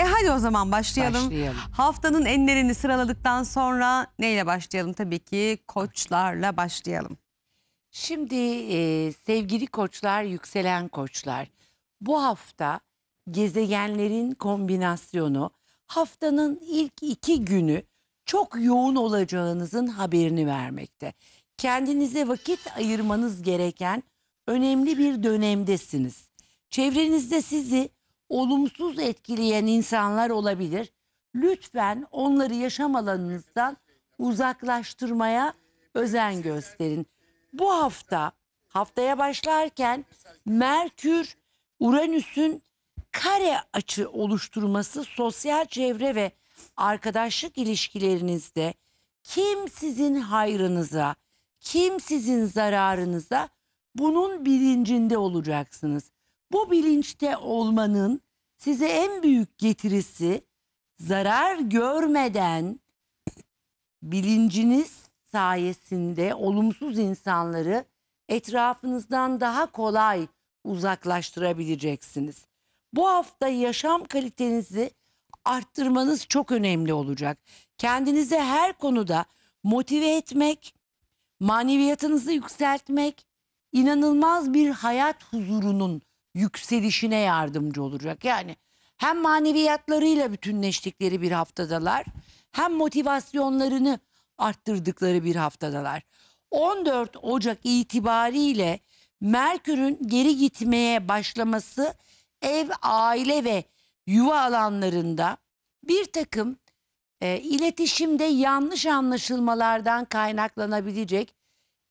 E hadi o zaman başlayalım. başlayalım. Haftanın enlerini sıraladıktan sonra neyle başlayalım? Tabii ki koçlarla başlayalım. Şimdi e, sevgili koçlar, yükselen koçlar. Bu hafta gezegenlerin kombinasyonu haftanın ilk iki günü çok yoğun olacağınızın haberini vermekte. Kendinize vakit ayırmanız gereken önemli bir dönemdesiniz. Çevrenizde sizi olumsuz etkileyen insanlar olabilir. Lütfen onları yaşam alanınızdan uzaklaştırmaya özen gösterin. Bu hafta haftaya başlarken Merkür Uranüs'ün kare açı oluşturması sosyal çevre ve arkadaşlık ilişkilerinizde kim sizin hayrınıza, kim sizin zararınıza bunun bilincinde olacaksınız. Bu bilinçte olmanın size en büyük getirisi zarar görmeden bilinciniz sayesinde olumsuz insanları etrafınızdan daha kolay uzaklaştırabileceksiniz. Bu hafta yaşam kalitenizi arttırmanız çok önemli olacak. Kendinizi her konuda motive etmek, maneviyatınızı yükseltmek, inanılmaz bir hayat huzurunun yükselişine yardımcı olacak. Yani hem maneviyatlarıyla bütünleştikleri bir haftadalar hem motivasyonlarını arttırdıkları bir haftadalar. 14 Ocak itibariyle Merkür'ün geri gitmeye başlaması ev, aile ve yuva alanlarında bir takım e, iletişimde yanlış anlaşılmalardan kaynaklanabilecek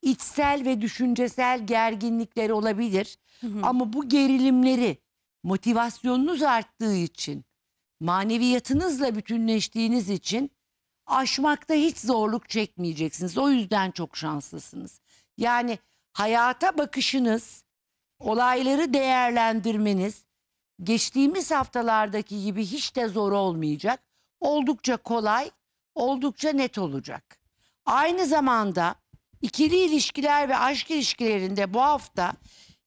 içsel ve düşüncesel gerginlikleri olabilir. Hı hı. Ama bu gerilimleri motivasyonunuz arttığı için, maneviyatınızla bütünleştiğiniz için aşmakta hiç zorluk çekmeyeceksiniz. O yüzden çok şanslısınız. Yani hayata bakışınız, olayları değerlendirmeniz geçtiğimiz haftalardaki gibi hiç de zor olmayacak. Oldukça kolay, oldukça net olacak. Aynı zamanda ikili ilişkiler ve aşk ilişkilerinde bu hafta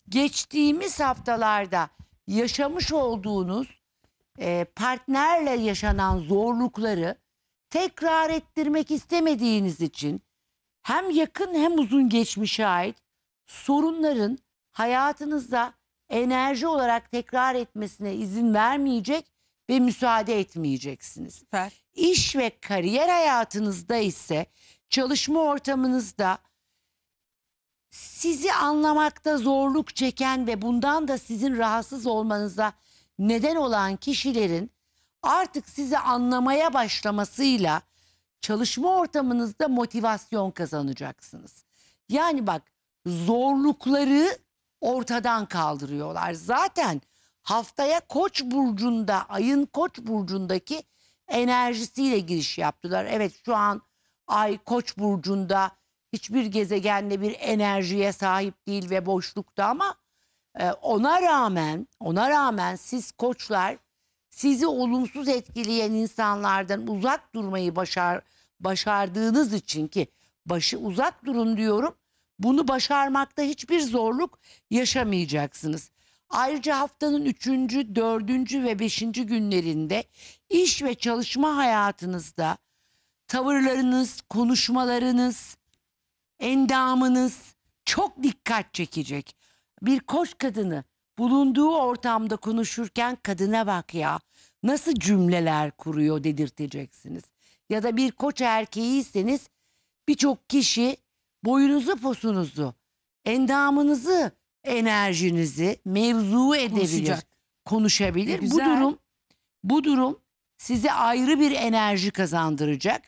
geçtiğimiz haftalarda yaşamış olduğunuz e, partnerle yaşanan zorlukları tekrar ettirmek istemediğiniz için hem yakın hem uzun geçmişe ait sorunların hayatınızda enerji olarak tekrar etmesine izin vermeyecek ve müsaade etmeyeceksiniz. Süper. İş ve kariyer hayatınızda ise çalışma ortamınızda sizi anlamakta zorluk çeken ve bundan da sizin rahatsız olmanıza neden olan kişilerin artık sizi anlamaya başlamasıyla çalışma ortamınızda motivasyon kazanacaksınız. Yani bak zorlukları ortadan kaldırıyorlar. Zaten haftaya Koç burcunda, ayın Koç burcundaki enerjisiyle giriş yaptılar. Evet şu an ay Koç burcunda hiçbir gezegenle bir enerjiye sahip değil ve boşlukta ama e, ona rağmen ona rağmen siz koçlar sizi olumsuz etkileyen insanlardan uzak durmayı başar başardığınız için ki başı uzak durun diyorum. Bunu başarmakta hiçbir zorluk yaşamayacaksınız. Ayrıca haftanın üçüncü, dördüncü ve beşinci günlerinde iş ve çalışma hayatınızda tavırlarınız, konuşmalarınız, endamınız çok dikkat çekecek. Bir koç kadını bulunduğu ortamda konuşurken kadına bak ya nasıl cümleler kuruyor dedirteceksiniz. Ya da bir koç erkeğiyseniz birçok kişi boyunuzu posunuzu, endamınızı, enerjinizi mevzu edebilir, Konuşacak. konuşabilir. Güzel. Bu durum bu durum size ayrı bir enerji kazandıracak.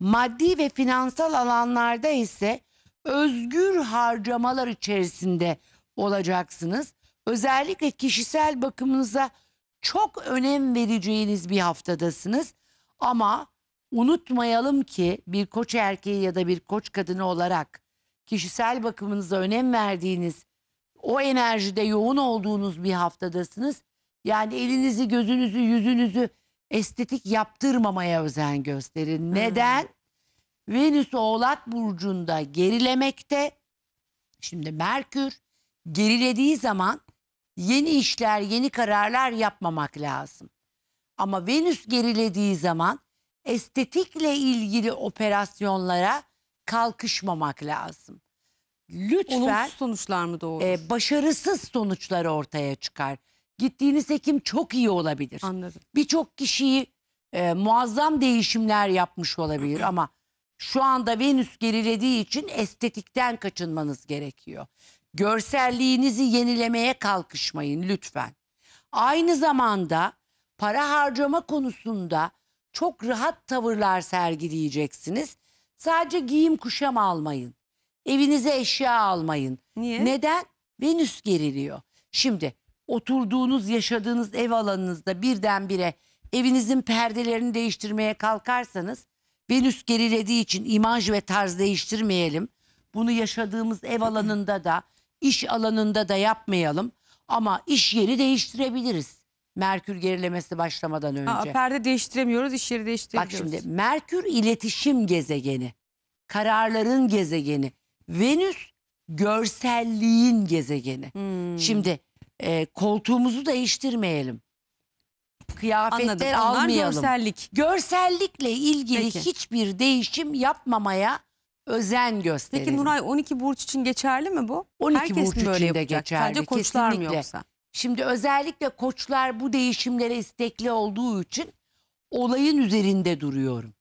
Maddi ve finansal alanlarda ise özgür harcamalar içerisinde olacaksınız. Özellikle kişisel bakımınıza çok önem vereceğiniz bir haftadasınız. Ama unutmayalım ki bir koç erkeği ya da bir koç kadını olarak kişisel bakımınıza önem verdiğiniz, o enerjide yoğun olduğunuz bir haftadasınız. Yani elinizi, gözünüzü, yüzünüzü estetik yaptırmamaya özen gösterin. Hmm. Neden? Venüs Oğlak Burcu'nda gerilemekte. Şimdi Merkür gerilediği zaman yeni işler, yeni kararlar yapmamak lazım. Ama Venüs gerilediği zaman estetikle ilgili operasyonlara kalkışmamak lazım. Lütfen Olumsuz sonuçlar mı doğurur? e, başarısız sonuçlar ortaya çıkar. Gittiğiniz hekim çok iyi olabilir. Anladım. Birçok kişiyi e, muazzam değişimler yapmış olabilir ama şu anda Venüs gerilediği için estetikten kaçınmanız gerekiyor. Görselliğinizi yenilemeye kalkışmayın lütfen. Aynı zamanda para harcama konusunda çok rahat tavırlar sergileyeceksiniz. Sadece giyim kuşam almayın. Evinize eşya almayın. Niye? Neden? Venüs geriliyor. Şimdi oturduğunuz, yaşadığınız ev alanınızda birdenbire evinizin perdelerini değiştirmeye kalkarsanız Venüs gerilediği için imaj ve tarz değiştirmeyelim. Bunu yaşadığımız ev alanında da, iş alanında da yapmayalım. Ama iş yeri değiştirebiliriz. Merkür gerilemesi başlamadan önce. Aa, perde değiştiremiyoruz, iş yeri değiştiremiyoruz. Bak şimdi Merkür iletişim gezegeni, kararların gezegeni, Venüs görselliğin gezegeni. Hmm. Şimdi e, koltuğumuzu değiştirmeyelim kıyafetler Anladım. Onlar almayalım. görsellik. Görsellikle ilgili Peki. hiçbir değişim yapmamaya özen gösterelim. Peki Nuray 12 burç için geçerli mi bu? 12 Herkes burç için de geçerli. Sadece koçlar mı yoksa? Şimdi özellikle koçlar bu değişimlere istekli olduğu için olayın üzerinde duruyorum.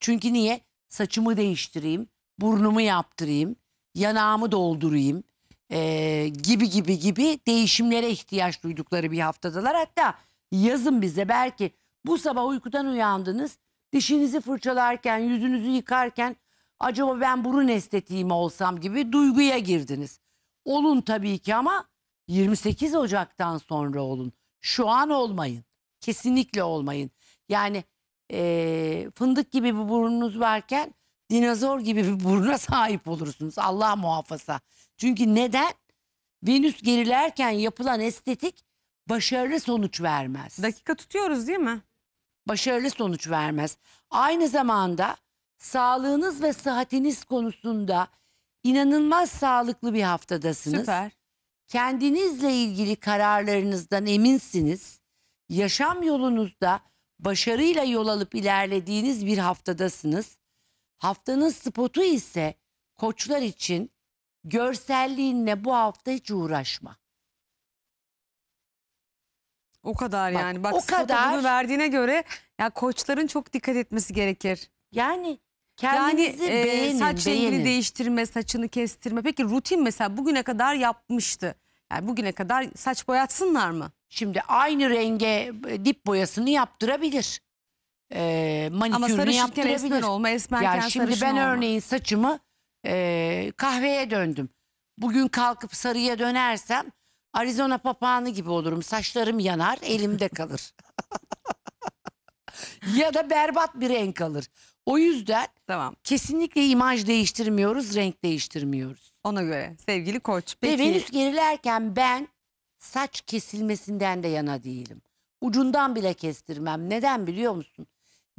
Çünkü niye? Saçımı değiştireyim, burnumu yaptırayım, yanağımı doldurayım e, gibi gibi gibi değişimlere ihtiyaç duydukları bir haftadalar. Hatta yazın bize. Belki bu sabah uykudan uyandınız. Dişinizi fırçalarken, yüzünüzü yıkarken acaba ben burun estetiği olsam gibi duyguya girdiniz. Olun tabii ki ama 28 Ocak'tan sonra olun. Şu an olmayın. Kesinlikle olmayın. Yani e, fındık gibi bir burnunuz varken dinozor gibi bir buruna sahip olursunuz. Allah muhafaza. Çünkü neden? Venüs gerilerken yapılan estetik başarılı sonuç vermez. Dakika tutuyoruz değil mi? Başarılı sonuç vermez. Aynı zamanda sağlığınız ve sıhhatiniz konusunda inanılmaz sağlıklı bir haftadasınız. Süper. Kendinizle ilgili kararlarınızdan eminsiniz. Yaşam yolunuzda başarıyla yol alıp ilerlediğiniz bir haftadasınız. Haftanın spotu ise koçlar için görselliğinle bu hafta hiç uğraşma. O kadar yani. Bak o kadar. bunu verdiğine göre ya koçların çok dikkat etmesi gerekir. Yani kendinizi yani, e, beğenin. E, saç rengini değiştirme, saçını kestirme. Peki rutin mesela bugüne kadar yapmıştı. Yani bugüne kadar saç boyatsınlar mı? Şimdi aynı renge e, dip boyasını yaptırabilir. Ee, manikürünü Ama sarışırken esmer olma, yani şimdi ben olma. örneğin saçımı e, kahveye döndüm. Bugün kalkıp sarıya dönersem Arizona papağanı gibi olurum. Saçlarım yanar, elimde kalır. ya da berbat bir renk alır. O yüzden Tamam. kesinlikle imaj değiştirmiyoruz, renk değiştirmiyoruz. Ona göre sevgili koç. Peki. Ve Venüs gerilerken ben saç kesilmesinden de yana değilim. Ucundan bile kestirmem. Neden biliyor musun?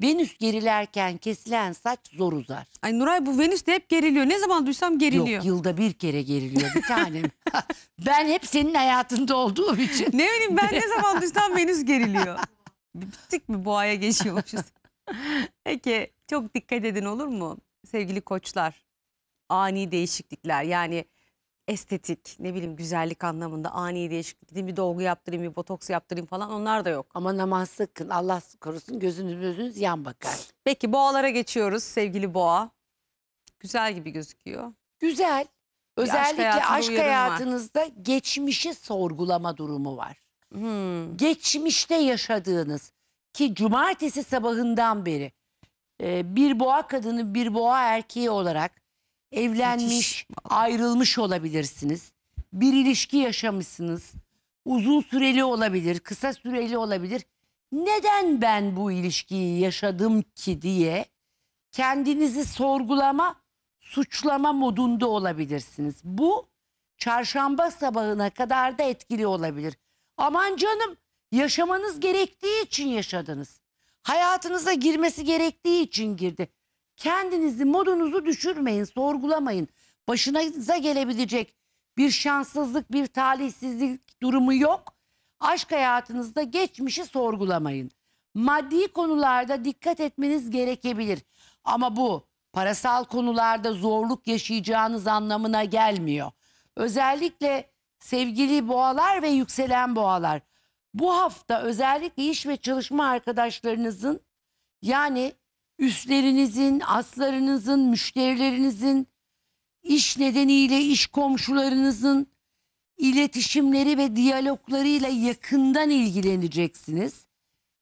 Venüs gerilerken kesilen saç zor uzar. Ay Nuray bu Venüs de hep geriliyor. Ne zaman duysam geriliyor. Yok yılda bir kere geriliyor bir tanem. ben hep senin hayatında olduğum için. Ne bileyim ben ne zaman duysam Venüs geriliyor. Bittik mi boğaya geçiyormuşuz. Peki çok dikkat edin olur mu sevgili koçlar? Ani değişiklikler yani estetik ne bileyim güzellik anlamında ani değişiklik gideyim bir dolgu yaptırayım bir botoks yaptırayım falan onlar da yok. Ama namaz sakın Allah korusun gözünüz gözünüz yan bakar. Peki boğalara geçiyoruz sevgili boğa. Güzel gibi gözüküyor. Güzel. Özellikle aşk, aşk hayatınızda var. geçmişi sorgulama durumu var. Hmm. Geçmişte yaşadığınız ki cumartesi sabahından beri e, bir boğa kadını bir boğa erkeği olarak evlenmiş, Müthiş. ayrılmış olabilirsiniz. Bir ilişki yaşamışsınız. Uzun süreli olabilir, kısa süreli olabilir. Neden ben bu ilişkiyi yaşadım ki diye kendinizi sorgulama, suçlama modunda olabilirsiniz. Bu çarşamba sabahına kadar da etkili olabilir. Aman canım yaşamanız gerektiği için yaşadınız. Hayatınıza girmesi gerektiği için girdi. Kendinizi modunuzu düşürmeyin, sorgulamayın. Başınıza gelebilecek bir şanssızlık, bir talihsizlik durumu yok. Aşk hayatınızda geçmişi sorgulamayın. Maddi konularda dikkat etmeniz gerekebilir. Ama bu parasal konularda zorluk yaşayacağınız anlamına gelmiyor. Özellikle sevgili boğalar ve yükselen boğalar. Bu hafta özellikle iş ve çalışma arkadaşlarınızın yani üstlerinizin, aslarınızın, müşterilerinizin, iş nedeniyle iş komşularınızın iletişimleri ve diyaloglarıyla yakından ilgileneceksiniz.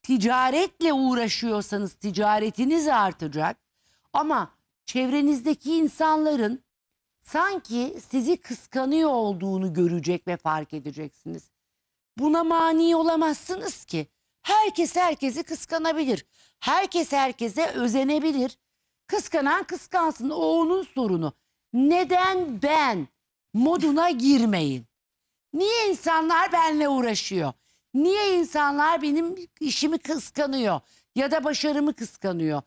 Ticaretle uğraşıyorsanız ticaretiniz artacak. Ama çevrenizdeki insanların sanki sizi kıskanıyor olduğunu görecek ve fark edeceksiniz. Buna mani olamazsınız ki. Herkes herkesi kıskanabilir. Herkes herkese özenebilir. Kıskanan kıskansın o onun sorunu. Neden ben moduna girmeyin? Niye insanlar benimle uğraşıyor? Niye insanlar benim işimi kıskanıyor ya da başarımı kıskanıyor?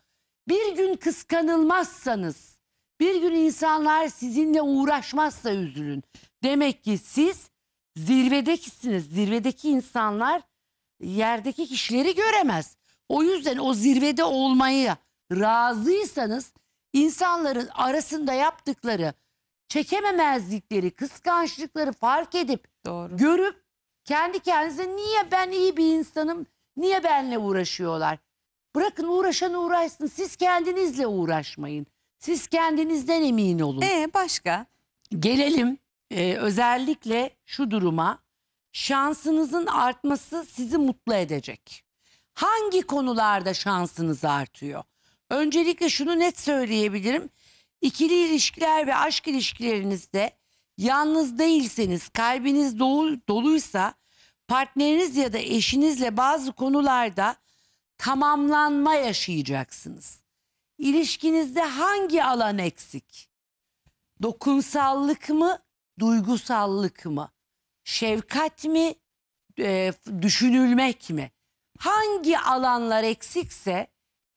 Bir gün kıskanılmazsanız, bir gün insanlar sizinle uğraşmazsa üzülün. Demek ki siz zirvedekisiniz. Zirvedeki insanlar yerdeki kişileri göremez. O yüzden o zirvede olmayı razıysanız insanların arasında yaptıkları çekememezlikleri, kıskançlıkları fark edip Doğru. görüp kendi kendinize niye ben iyi bir insanım, niye benle uğraşıyorlar? Bırakın uğraşan uğraşsın, siz kendinizle uğraşmayın. Siz kendinizden emin olun. Ee başka? Gelelim e, özellikle şu duruma şansınızın artması sizi mutlu edecek. Hangi konularda şansınız artıyor? Öncelikle şunu net söyleyebilirim. İkili ilişkiler ve aşk ilişkilerinizde yalnız değilseniz, kalbiniz dolu, doluysa partneriniz ya da eşinizle bazı konularda tamamlanma yaşayacaksınız. İlişkinizde hangi alan eksik? Dokunsallık mı, duygusallık mı? şefkat mi, e, düşünülmek mi? Hangi alanlar eksikse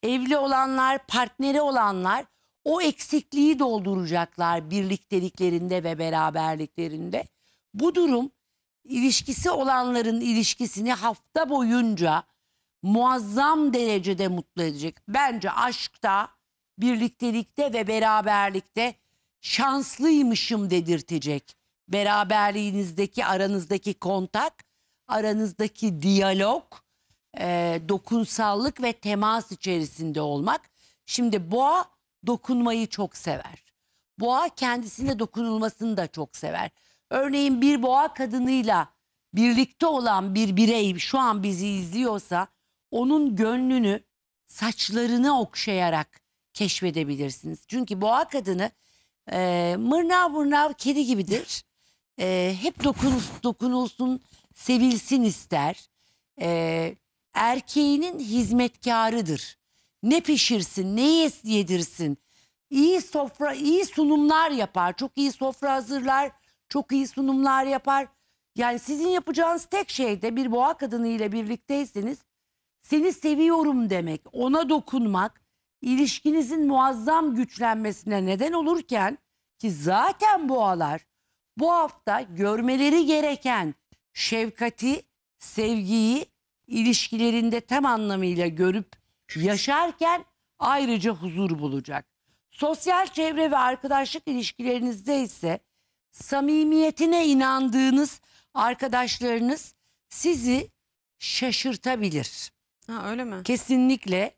evli olanlar, partneri olanlar o eksikliği dolduracaklar birlikteliklerinde ve beraberliklerinde. Bu durum ilişkisi olanların ilişkisini hafta boyunca muazzam derecede mutlu edecek. Bence aşkta, birliktelikte ve beraberlikte şanslıymışım dedirtecek beraberliğinizdeki aranızdaki kontak, aranızdaki diyalog, e, dokunsallık ve temas içerisinde olmak. Şimdi boğa dokunmayı çok sever. Boğa kendisine dokunulmasını da çok sever. Örneğin bir boğa kadınıyla birlikte olan bir birey şu an bizi izliyorsa onun gönlünü saçlarını okşayarak keşfedebilirsiniz. Çünkü boğa kadını e, mırnav mırnav kedi gibidir e, hep dokunul, dokunulsun, sevilsin ister. E, erkeğinin hizmetkarıdır. Ne pişirsin, ne yedirsin. İyi sofra, iyi sunumlar yapar. Çok iyi sofra hazırlar, çok iyi sunumlar yapar. Yani sizin yapacağınız tek şey de bir boğa kadını ile birlikteyseniz seni seviyorum demek, ona dokunmak, ilişkinizin muazzam güçlenmesine neden olurken ki zaten boğalar bu hafta görmeleri gereken şefkati, sevgiyi ilişkilerinde tam anlamıyla görüp yaşarken ayrıca huzur bulacak. Sosyal çevre ve arkadaşlık ilişkilerinizde ise samimiyetine inandığınız arkadaşlarınız sizi şaşırtabilir. Ha öyle mi? Kesinlikle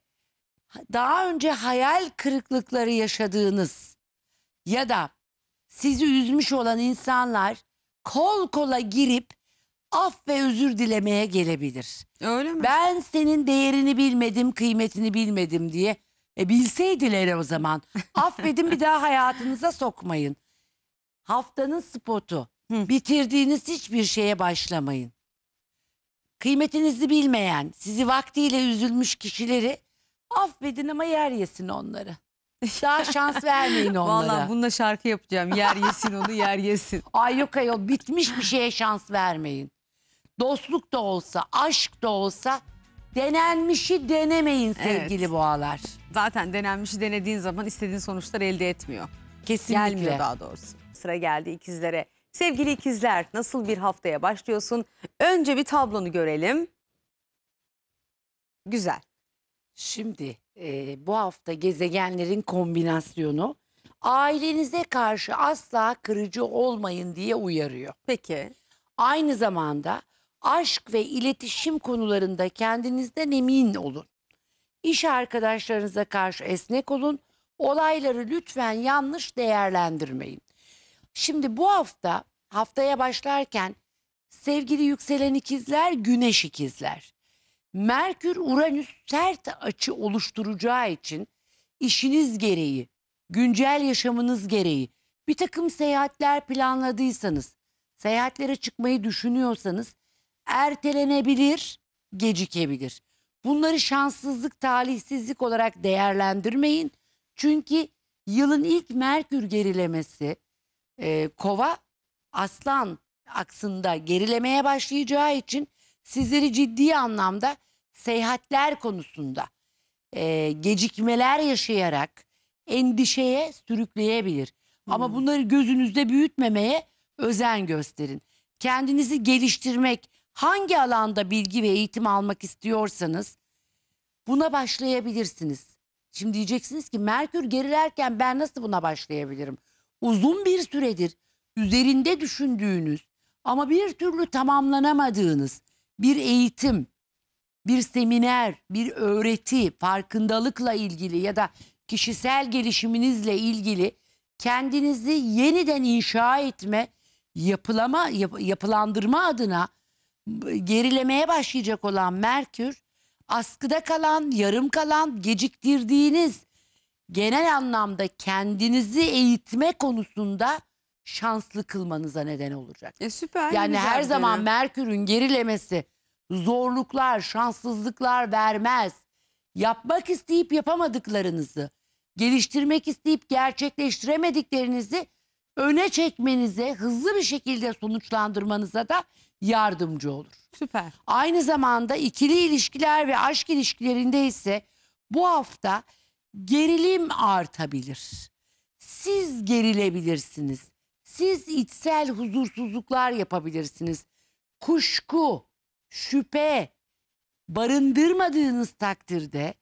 daha önce hayal kırıklıkları yaşadığınız ya da sizi üzmüş olan insanlar kol kola girip af ve özür dilemeye gelebilir. Öyle mi? Ben senin değerini bilmedim, kıymetini bilmedim diye. E bilseydiler o zaman. Affedin bir daha hayatınıza sokmayın. Haftanın spotu. Bitirdiğiniz hiçbir şeye başlamayın. Kıymetinizi bilmeyen, sizi vaktiyle üzülmüş kişileri affedin ama yer yesin onları. Daha şans vermeyin onlara. Vallahi bununla şarkı yapacağım. Yer yesin onu yer yesin. Ay yok ayol bitmiş bir şeye şans vermeyin. Dostluk da olsa, aşk da olsa denenmişi denemeyin sevgili Evet. boğalar. Zaten denenmişi denediğin zaman istediğin sonuçlar elde etmiyor. Kesinlikle. Gelmiyor daha doğrusu. Sıra geldi ikizlere. Sevgili ikizler nasıl bir haftaya başlıyorsun? Önce bir tablonu görelim. Güzel. Şimdi e, bu hafta gezegenlerin kombinasyonu ailenize karşı asla kırıcı olmayın diye uyarıyor. Peki. Aynı zamanda aşk ve iletişim konularında kendinizden emin olun. İş arkadaşlarınıza karşı esnek olun. Olayları lütfen yanlış değerlendirmeyin. Şimdi bu hafta haftaya başlarken sevgili yükselen ikizler güneş ikizler. Merkür Uranüs sert açı oluşturacağı için işiniz gereği, güncel yaşamınız gereği bir takım seyahatler planladıysanız, seyahatlere çıkmayı düşünüyorsanız ertelenebilir, gecikebilir. Bunları şanssızlık, talihsizlik olarak değerlendirmeyin. Çünkü yılın ilk Merkür gerilemesi e, kova aslan aksında gerilemeye başlayacağı için sizleri ciddi anlamda seyahatler konusunda e, gecikmeler yaşayarak endişeye sürükleyebilir. Ama hmm. bunları gözünüzde büyütmemeye özen gösterin. Kendinizi geliştirmek, hangi alanda bilgi ve eğitim almak istiyorsanız buna başlayabilirsiniz. Şimdi diyeceksiniz ki Merkür gerilerken ben nasıl buna başlayabilirim? Uzun bir süredir üzerinde düşündüğünüz ama bir türlü tamamlanamadığınız bir eğitim, bir seminer, bir öğreti, farkındalıkla ilgili ya da kişisel gelişiminizle ilgili kendinizi yeniden inşa etme, yapılama, yap, yapılandırma adına gerilemeye başlayacak olan Merkür, askıda kalan, yarım kalan, geciktirdiğiniz genel anlamda kendinizi eğitme konusunda şanslı kılmanıza neden olacak. E süper. Yani her zaman Merkür'ün gerilemesi zorluklar, şanssızlıklar vermez. Yapmak isteyip yapamadıklarınızı, geliştirmek isteyip gerçekleştiremediklerinizi öne çekmenize, hızlı bir şekilde sonuçlandırmanıza da yardımcı olur. Süper. Aynı zamanda ikili ilişkiler ve aşk ilişkilerinde ise bu hafta gerilim artabilir. Siz gerilebilirsiniz. Siz içsel huzursuzluklar yapabilirsiniz. Kuşku, şüphe barındırmadığınız takdirde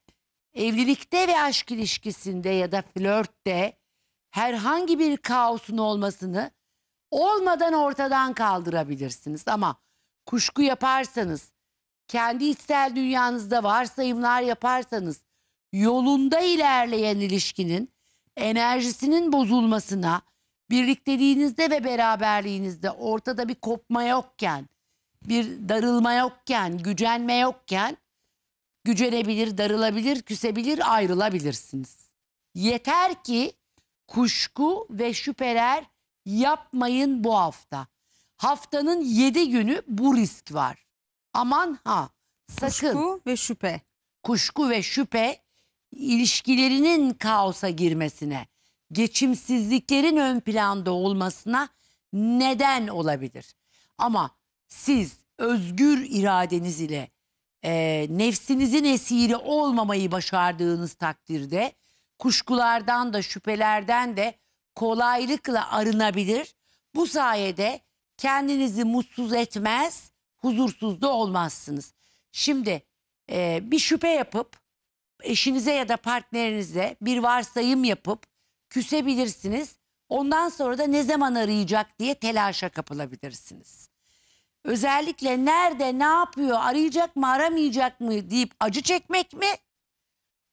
evlilikte ve aşk ilişkisinde ya da flörtte herhangi bir kaosun olmasını olmadan ortadan kaldırabilirsiniz. Ama kuşku yaparsanız, kendi içsel dünyanızda varsayımlar yaparsanız yolunda ilerleyen ilişkinin enerjisinin bozulmasına, birlikteliğinizde ve beraberliğinizde ortada bir kopma yokken, bir darılma yokken, gücenme yokken gücenebilir, darılabilir, küsebilir, ayrılabilirsiniz. Yeter ki kuşku ve şüpheler yapmayın bu hafta. Haftanın yedi günü bu risk var. Aman ha sakın. Kuşku ve şüphe. Kuşku ve şüphe ilişkilerinin kaosa girmesine, geçimsizliklerin ön planda olmasına neden olabilir. Ama siz özgür iradeniz ile e, nefsinizin esiri olmamayı başardığınız takdirde kuşkulardan da şüphelerden de kolaylıkla arınabilir. Bu sayede kendinizi mutsuz etmez, huzursuz da olmazsınız. Şimdi e, bir şüphe yapıp eşinize ya da partnerinize bir varsayım yapıp küsebilirsiniz. Ondan sonra da ne zaman arayacak diye telaşa kapılabilirsiniz. Özellikle nerede, ne yapıyor, arayacak mı, aramayacak mı deyip acı çekmek mi?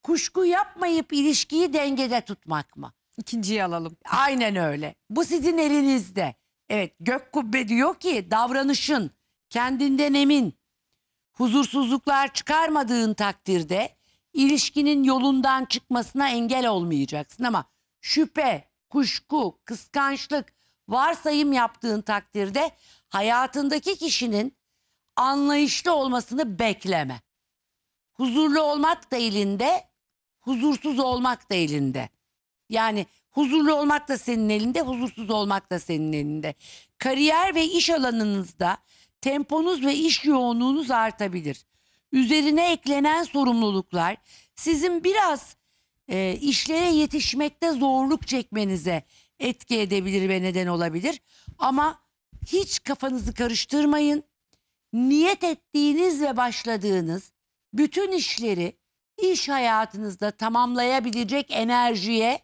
Kuşku yapmayıp ilişkiyi dengede tutmak mı? İkinciyi alalım. Aynen öyle. Bu sizin elinizde. Evet, gök kubbe diyor ki davranışın, kendinden emin, huzursuzluklar çıkarmadığın takdirde ilişkinin yolundan çıkmasına engel olmayacaksın ama şüphe, kuşku, kıskançlık, varsayım yaptığın takdirde hayatındaki kişinin anlayışlı olmasını bekleme. Huzurlu olmak da elinde, huzursuz olmak da elinde. Yani huzurlu olmak da senin elinde, huzursuz olmak da senin elinde. Kariyer ve iş alanınızda temponuz ve iş yoğunluğunuz artabilir. Üzerine eklenen sorumluluklar sizin biraz e, işlere yetişmekte zorluk çekmenize etki edebilir ve neden olabilir. Ama hiç kafanızı karıştırmayın. Niyet ettiğiniz ve başladığınız bütün işleri iş hayatınızda tamamlayabilecek enerjiye,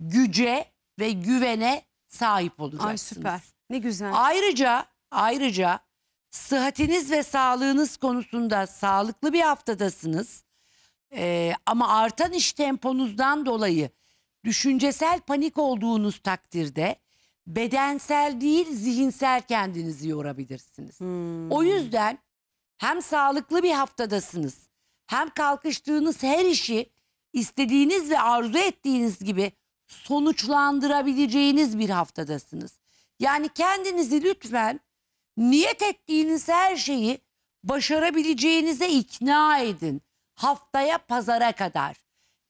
güce ve güvene sahip olacaksınız. Ay süper. Ne güzel. Ayrıca ayrıca sıhhatiniz ve sağlığınız konusunda sağlıklı bir haftadasınız. Ee, ama artan iş temponuzdan dolayı düşüncesel panik olduğunuz takdirde bedensel değil zihinsel kendinizi yorabilirsiniz. Hmm. O yüzden hem sağlıklı bir haftadasınız hem kalkıştığınız her işi istediğiniz ve arzu ettiğiniz gibi sonuçlandırabileceğiniz bir haftadasınız. Yani kendinizi lütfen niyet ettiğiniz her şeyi başarabileceğinize ikna edin haftaya pazara kadar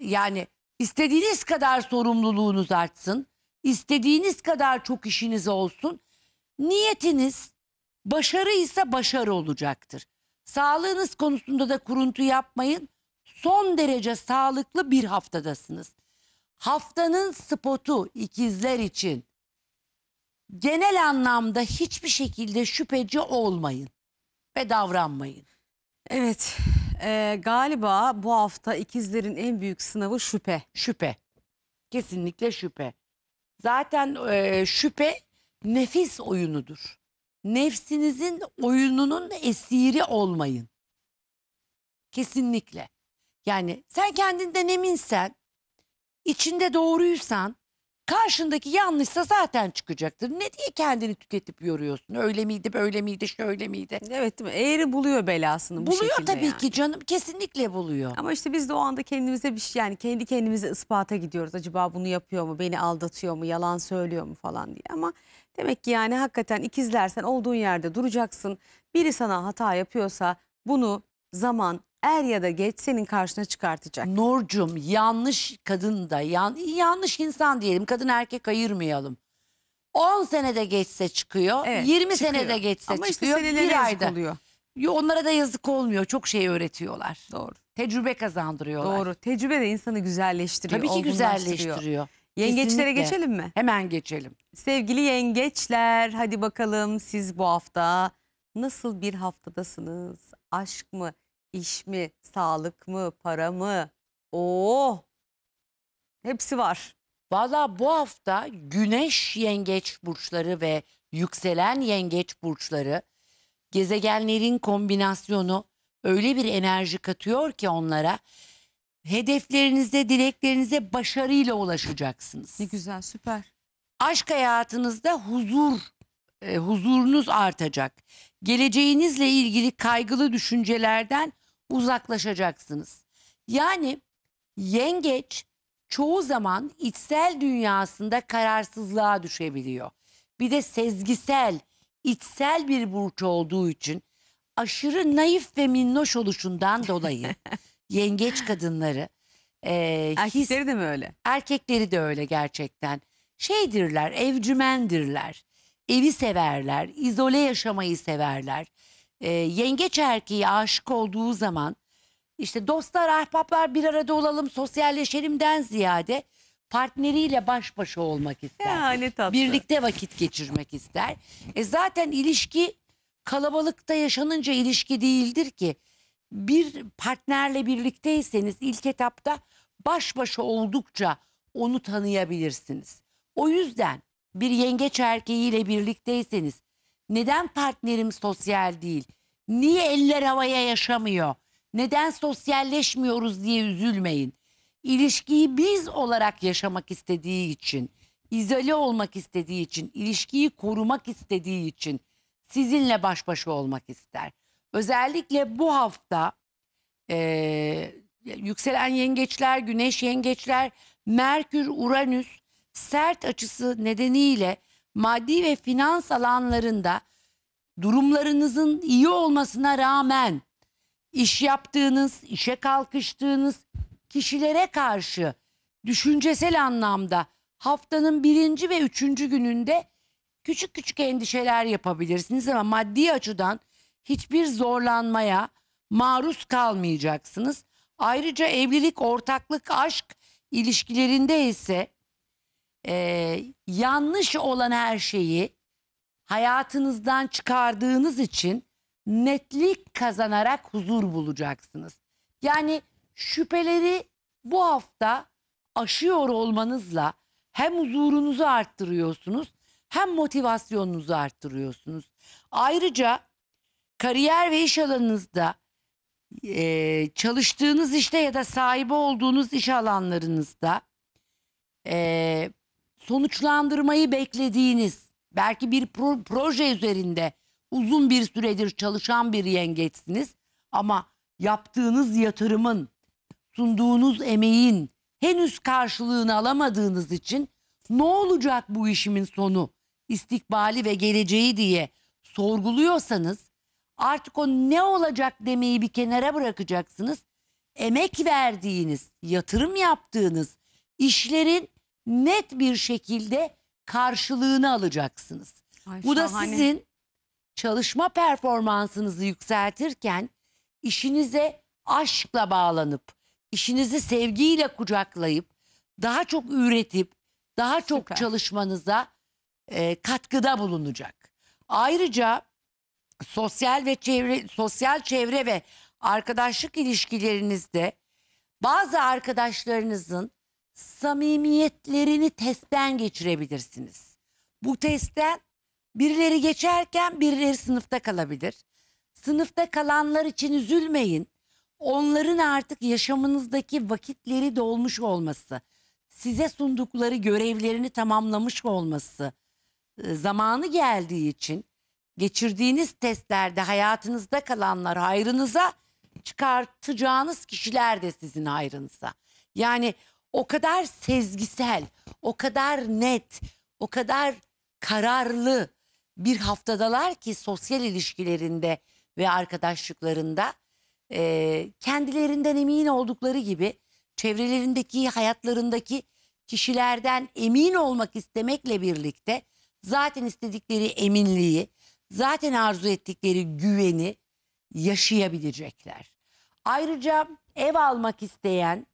yani istediğiniz kadar sorumluluğunuz artsın. istediğiniz kadar çok işiniz olsun. Niyetiniz başarı ise başarı olacaktır. Sağlığınız konusunda da kuruntu yapmayın. Son derece sağlıklı bir haftadasınız. Haftanın spotu ikizler için genel anlamda hiçbir şekilde şüpheci olmayın ve davranmayın. Evet e, galiba bu hafta ikizlerin en büyük sınavı şüphe. Şüphe. Kesinlikle şüphe. Zaten e, şüphe nefis oyunudur. Nefsinizin oyununun esiri olmayın. Kesinlikle. Yani sen kendinden eminsen, içinde doğruysan, Karşındaki yanlışsa zaten çıkacaktır. Ne diye kendini tüketip yoruyorsun? Öyle miydi, böyle miydi, şöyle miydi? Evet değil mi? Eğri buluyor belasını bu Buluyor şekilde tabii yani. ki canım. Kesinlikle buluyor. Ama işte biz de o anda kendimize bir şey yani kendi kendimize ispata gidiyoruz. Acaba bunu yapıyor mu, beni aldatıyor mu, yalan söylüyor mu falan diye. Ama demek ki yani hakikaten ikizlersen olduğun yerde duracaksın. Biri sana hata yapıyorsa bunu zaman, er ya da geç senin karşına çıkartacak. Nurcum yanlış kadın da yan, yanlış insan diyelim. Kadın erkek ayırmayalım. 10 senede geçse çıkıyor. Evet, 20 çıkıyor. senede geçse Ama çıkıyor. Ama işte bir ayda. oluyor. Yo, onlara da yazık olmuyor. Çok şey öğretiyorlar. Doğru. Tecrübe kazandırıyorlar. Doğru. Tecrübe de insanı güzelleştiriyor. Tabii ki güzelleştiriyor. Yengeçlere Kesinlikle. geçelim mi? Hemen geçelim. Sevgili yengeçler hadi bakalım siz bu hafta nasıl bir haftadasınız? Aşk mı? iş mi, sağlık mı, para mı? Oo! Oh! Hepsi var. Valla bu hafta güneş yengeç burçları ve yükselen yengeç burçları gezegenlerin kombinasyonu öyle bir enerji katıyor ki onlara hedeflerinize, dileklerinize başarıyla ulaşacaksınız. Ne güzel, süper. Aşk hayatınızda huzur e, huzurunuz artacak. Geleceğinizle ilgili kaygılı düşüncelerden uzaklaşacaksınız. Yani yengeç çoğu zaman içsel dünyasında kararsızlığa düşebiliyor. Bir de sezgisel, içsel bir burç olduğu için aşırı naif ve minnoş oluşundan dolayı yengeç kadınları e, Erkekleri his, de mi öyle? Erkekleri de öyle gerçekten. Şeydirler, evcimendirler. Evi severler, izole yaşamayı severler e, yengeç erkeği aşık olduğu zaman işte dostlar ahbaplar bir arada olalım sosyalleşelimden ziyade partneriyle baş başa olmak ister. Yani tatlı. Birlikte vakit geçirmek ister. E zaten ilişki kalabalıkta yaşanınca ilişki değildir ki. Bir partnerle birlikteyseniz ilk etapta baş başa oldukça onu tanıyabilirsiniz. O yüzden bir yengeç erkeğiyle birlikteyseniz neden partnerim sosyal değil? Niye eller havaya yaşamıyor? Neden sosyalleşmiyoruz diye üzülmeyin. İlişkiyi biz olarak yaşamak istediği için, izole olmak istediği için, ilişkiyi korumak istediği için sizinle baş başa olmak ister. Özellikle bu hafta e, yükselen yengeçler, güneş yengeçler, Merkür, Uranüs sert açısı nedeniyle maddi ve finans alanlarında durumlarınızın iyi olmasına rağmen iş yaptığınız, işe kalkıştığınız kişilere karşı düşüncesel anlamda haftanın birinci ve üçüncü gününde küçük küçük endişeler yapabilirsiniz ama maddi açıdan hiçbir zorlanmaya maruz kalmayacaksınız. Ayrıca evlilik, ortaklık, aşk ilişkilerinde ise e, yanlış olan her şeyi hayatınızdan çıkardığınız için netlik kazanarak huzur bulacaksınız. Yani şüpheleri bu hafta aşıyor olmanızla hem huzurunuzu arttırıyorsunuz hem motivasyonunuzu arttırıyorsunuz. Ayrıca kariyer ve iş alanınızda e, çalıştığınız işte ya da sahibi olduğunuz iş alanlarınızda e, sonuçlandırmayı beklediğiniz belki bir pro proje üzerinde uzun bir süredir çalışan bir yengeçsiniz ama yaptığınız yatırımın, sunduğunuz emeğin henüz karşılığını alamadığınız için ne olacak bu işimin sonu, istikbali ve geleceği diye sorguluyorsanız artık o ne olacak demeyi bir kenara bırakacaksınız. Emek verdiğiniz, yatırım yaptığınız işlerin net bir şekilde karşılığını alacaksınız. Ay, Bu da şahane. sizin çalışma performansınızı yükseltirken işinize aşkla bağlanıp, işinizi sevgiyle kucaklayıp, daha çok üretip, daha çok çalışmanıza e, katkıda bulunacak. Ayrıca sosyal ve çevre sosyal çevre ve arkadaşlık ilişkilerinizde bazı arkadaşlarınızın samimiyetlerini testten geçirebilirsiniz. Bu testten birileri geçerken birileri sınıfta kalabilir. Sınıfta kalanlar için üzülmeyin. Onların artık yaşamınızdaki vakitleri dolmuş olması, size sundukları görevlerini tamamlamış olması, e, zamanı geldiği için geçirdiğiniz testlerde hayatınızda kalanlar hayrınıza, çıkartacağınız kişiler de sizin hayrınıza. Yani o kadar sezgisel, o kadar net, o kadar kararlı bir haftadalar ki sosyal ilişkilerinde ve arkadaşlıklarında e, kendilerinden emin oldukları gibi çevrelerindeki hayatlarındaki kişilerden emin olmak istemekle birlikte zaten istedikleri eminliği, zaten arzu ettikleri güveni yaşayabilecekler. Ayrıca ev almak isteyen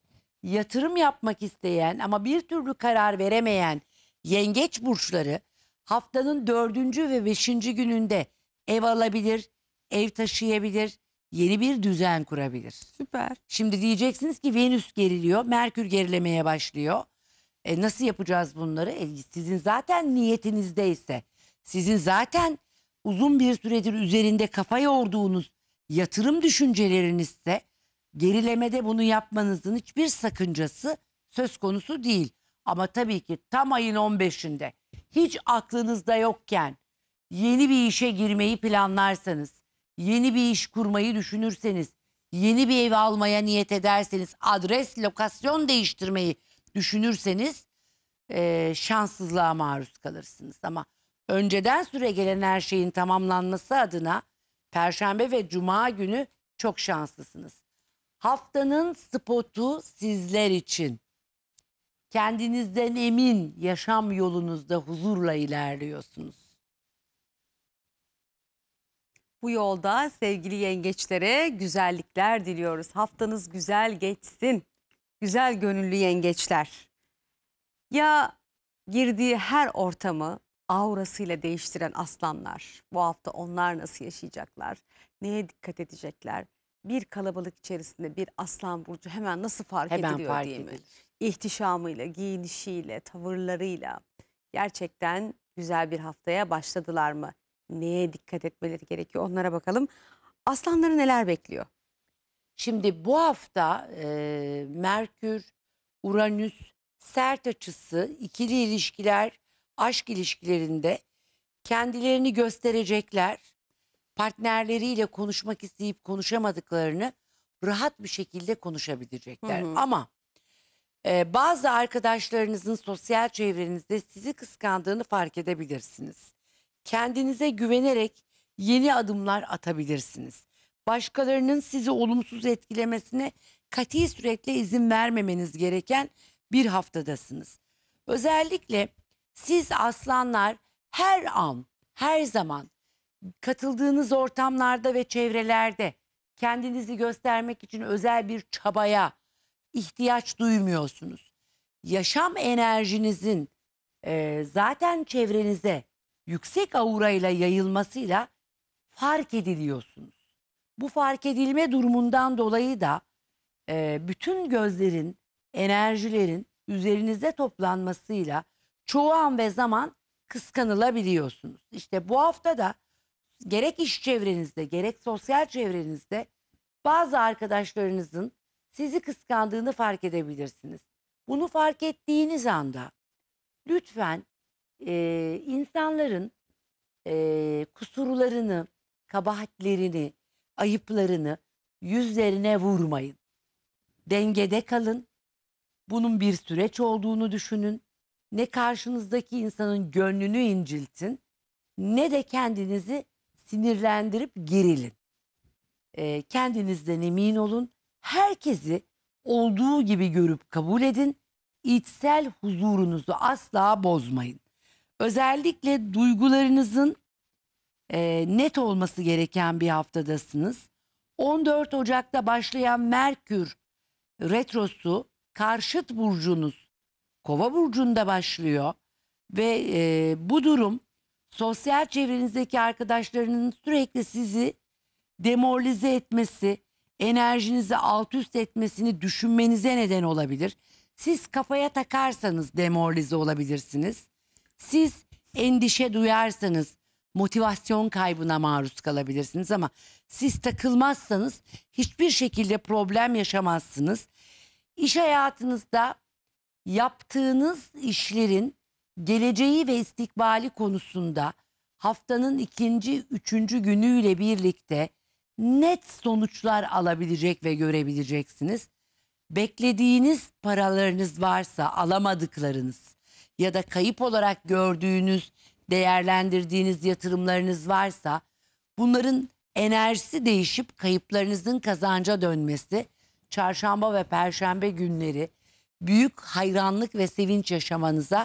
yatırım yapmak isteyen ama bir türlü karar veremeyen yengeç burçları haftanın dördüncü ve beşinci gününde ev alabilir, ev taşıyabilir, yeni bir düzen kurabilir. Süper. Şimdi diyeceksiniz ki Venüs geriliyor, Merkür gerilemeye başlıyor. E nasıl yapacağız bunları? E sizin zaten niyetinizdeyse, sizin zaten uzun bir süredir üzerinde kafa yorduğunuz yatırım düşüncelerinizse gerilemede bunu yapmanızın hiçbir sakıncası söz konusu değil. Ama tabii ki tam ayın 15'inde hiç aklınızda yokken yeni bir işe girmeyi planlarsanız, yeni bir iş kurmayı düşünürseniz, yeni bir ev almaya niyet ederseniz, adres, lokasyon değiştirmeyi düşünürseniz e, şanssızlığa maruz kalırsınız. Ama önceden süre gelen her şeyin tamamlanması adına Perşembe ve Cuma günü çok şanslısınız. Haftanın spotu sizler için. Kendinizden emin yaşam yolunuzda huzurla ilerliyorsunuz. Bu yolda sevgili yengeçlere güzellikler diliyoruz. Haftanız güzel geçsin. Güzel gönüllü yengeçler. Ya girdiği her ortamı aurasıyla değiştiren aslanlar. Bu hafta onlar nasıl yaşayacaklar? Neye dikkat edecekler? bir kalabalık içerisinde bir aslan burcu hemen nasıl fark hemen ediliyor fark diye mi? İhtişamıyla, giyinişiyle, tavırlarıyla gerçekten güzel bir haftaya başladılar mı? Neye dikkat etmeleri gerekiyor onlara bakalım. Aslanları neler bekliyor? Şimdi bu hafta e, Merkür, Uranüs, sert açısı, ikili ilişkiler, aşk ilişkilerinde kendilerini gösterecekler partnerleriyle konuşmak isteyip konuşamadıklarını rahat bir şekilde konuşabilecekler. Hı hı. Ama e, bazı arkadaşlarınızın sosyal çevrenizde sizi kıskandığını fark edebilirsiniz. Kendinize güvenerek yeni adımlar atabilirsiniz. Başkalarının sizi olumsuz etkilemesine kati sürekli izin vermemeniz gereken bir haftadasınız. Özellikle siz aslanlar her an, her zaman katıldığınız ortamlarda ve çevrelerde kendinizi göstermek için özel bir çabaya ihtiyaç duymuyorsunuz. Yaşam enerjinizin e, zaten çevrenize yüksek aurayla yayılmasıyla fark ediliyorsunuz. Bu fark edilme durumundan dolayı da e, bütün gözlerin, enerjilerin üzerinize toplanmasıyla çoğu an ve zaman kıskanılabiliyorsunuz. İşte bu hafta da gerek iş çevrenizde gerek sosyal çevrenizde bazı arkadaşlarınızın sizi kıskandığını fark edebilirsiniz. Bunu fark ettiğiniz anda lütfen e, insanların e, kusurlarını, kabahatlerini, ayıplarını yüzlerine vurmayın. Dengede kalın. Bunun bir süreç olduğunu düşünün. Ne karşınızdaki insanın gönlünü inciltin ne de kendinizi sinirlendirip gerilin. E, kendinizden emin olun. Herkesi olduğu gibi görüp kabul edin. İçsel huzurunuzu asla bozmayın. Özellikle duygularınızın e, net olması gereken bir haftadasınız. 14 Ocak'ta başlayan Merkür retrosu karşıt burcunuz Kova burcunda başlıyor ve e, bu durum sosyal çevrenizdeki arkadaşlarının sürekli sizi demoralize etmesi, enerjinizi alt üst etmesini düşünmenize neden olabilir. Siz kafaya takarsanız demoralize olabilirsiniz. Siz endişe duyarsanız motivasyon kaybına maruz kalabilirsiniz ama siz takılmazsanız hiçbir şekilde problem yaşamazsınız. İş hayatınızda yaptığınız işlerin geleceği ve istikbali konusunda haftanın ikinci, üçüncü günüyle birlikte net sonuçlar alabilecek ve görebileceksiniz. Beklediğiniz paralarınız varsa alamadıklarınız ya da kayıp olarak gördüğünüz, değerlendirdiğiniz yatırımlarınız varsa bunların enerjisi değişip kayıplarınızın kazanca dönmesi çarşamba ve perşembe günleri büyük hayranlık ve sevinç yaşamanıza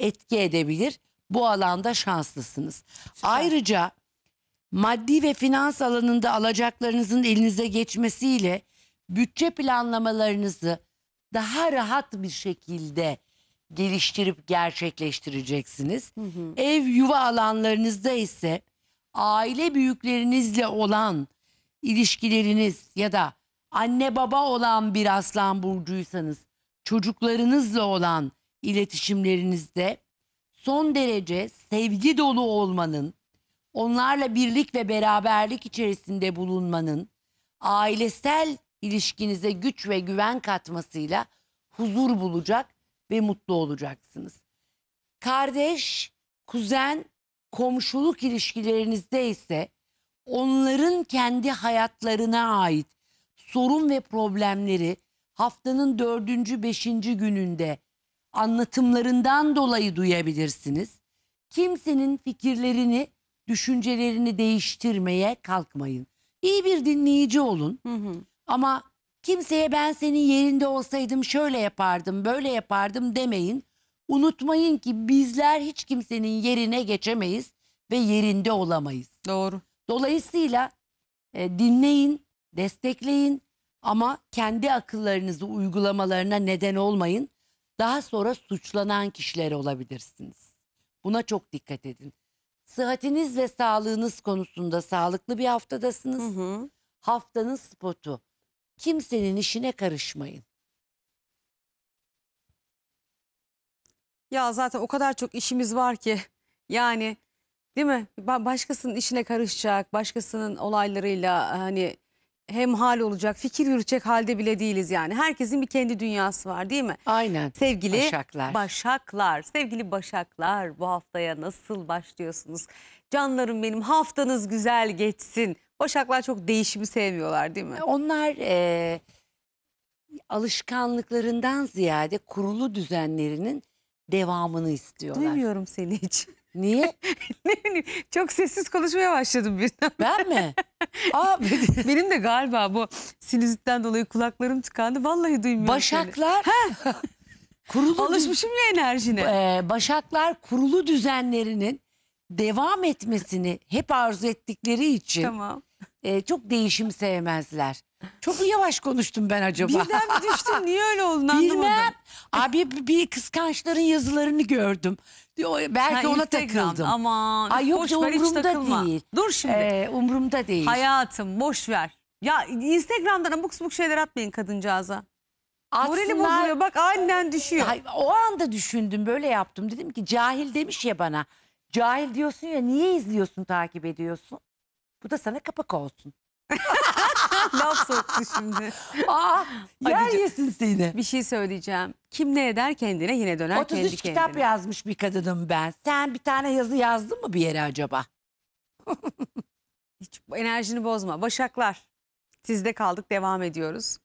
etki edebilir. Bu alanda şanslısınız. Süper. Ayrıca maddi ve finans alanında alacaklarınızın elinize geçmesiyle bütçe planlamalarınızı daha rahat bir şekilde geliştirip gerçekleştireceksiniz. Hı hı. Ev yuva alanlarınızda ise aile büyüklerinizle olan ilişkileriniz ya da anne baba olan bir aslan burcuysanız çocuklarınızla olan iletişimlerinizde son derece sevgi dolu olmanın, onlarla birlik ve beraberlik içerisinde bulunmanın, ailesel ilişkinize güç ve güven katmasıyla huzur bulacak ve mutlu olacaksınız. Kardeş, kuzen, komşuluk ilişkilerinizde ise onların kendi hayatlarına ait sorun ve problemleri haftanın dördüncü, beşinci gününde anlatımlarından dolayı duyabilirsiniz. Kimsenin fikirlerini, düşüncelerini değiştirmeye kalkmayın. İyi bir dinleyici olun hı hı. ama kimseye ben senin yerinde olsaydım şöyle yapardım, böyle yapardım demeyin. Unutmayın ki bizler hiç kimsenin yerine geçemeyiz ve yerinde olamayız. Doğru. Dolayısıyla e, dinleyin, destekleyin, ama kendi akıllarınızı uygulamalarına neden olmayın. Daha sonra suçlanan kişiler olabilirsiniz. Buna çok dikkat edin. Sıhhatiniz ve sağlığınız konusunda sağlıklı bir haftadasınız. Hı hı. Haftanın spotu. Kimsenin işine karışmayın. Ya zaten o kadar çok işimiz var ki. Yani değil mi? başkasının işine karışacak, başkasının olaylarıyla hani hemhal olacak, fikir yürütecek halde bile değiliz yani. Herkesin bir kendi dünyası var değil mi? Aynen. Sevgili Başaklar. Başaklar. Sevgili Başaklar bu haftaya nasıl başlıyorsunuz? Canlarım benim haftanız güzel geçsin. Başaklar çok değişimi sevmiyorlar değil mi? Onlar e, alışkanlıklarından ziyade kurulu düzenlerinin devamını istiyorlar. Duymuyorum seni hiç. Niye? çok sessiz konuşmaya başladım birden. Ben mi? Aa, Benim de galiba bu sinüzitten dolayı kulaklarım tıkandı. Vallahi duymuyorum başaklar seni. kurulu Alışmışım ya enerjine. Ee, başaklar kurulu düzenlerinin devam etmesini hep arzu ettikleri için Tamam. e, çok değişim sevmezler. Çok mu yavaş konuştum ben acaba? Birden mi düştün? Niye öyle oldun anlamadım. Bilmem. Abi bir kıskançların yazılarını gördüm. Diyor, belki ona takıldım. Aman Ay yok boş ver, hiç umurumda takılma. değil. Dur şimdi. Ee, umurumda değil. Hayatım boş ver. Ya Instagram'dan abuk sabuk şeyler atmayın kadıncağıza. Morali Aslında- bozuluyor bak aniden düşüyor. Ay, o anda düşündüm böyle yaptım. Dedim ki cahil demiş ya bana. Cahil diyorsun ya niye izliyorsun takip ediyorsun? Bu da sana kapak olsun. Laf soktu şimdi. Aa, yer Hadi yesin seni. Bir şey söyleyeceğim. Kim ne eder kendine yine döner 33 kendi kendine. kitap yazmış bir kadınım ben. Sen bir tane yazı yazdın mı bir yere acaba? Hiç enerjini bozma. Başaklar. Sizde kaldık devam ediyoruz.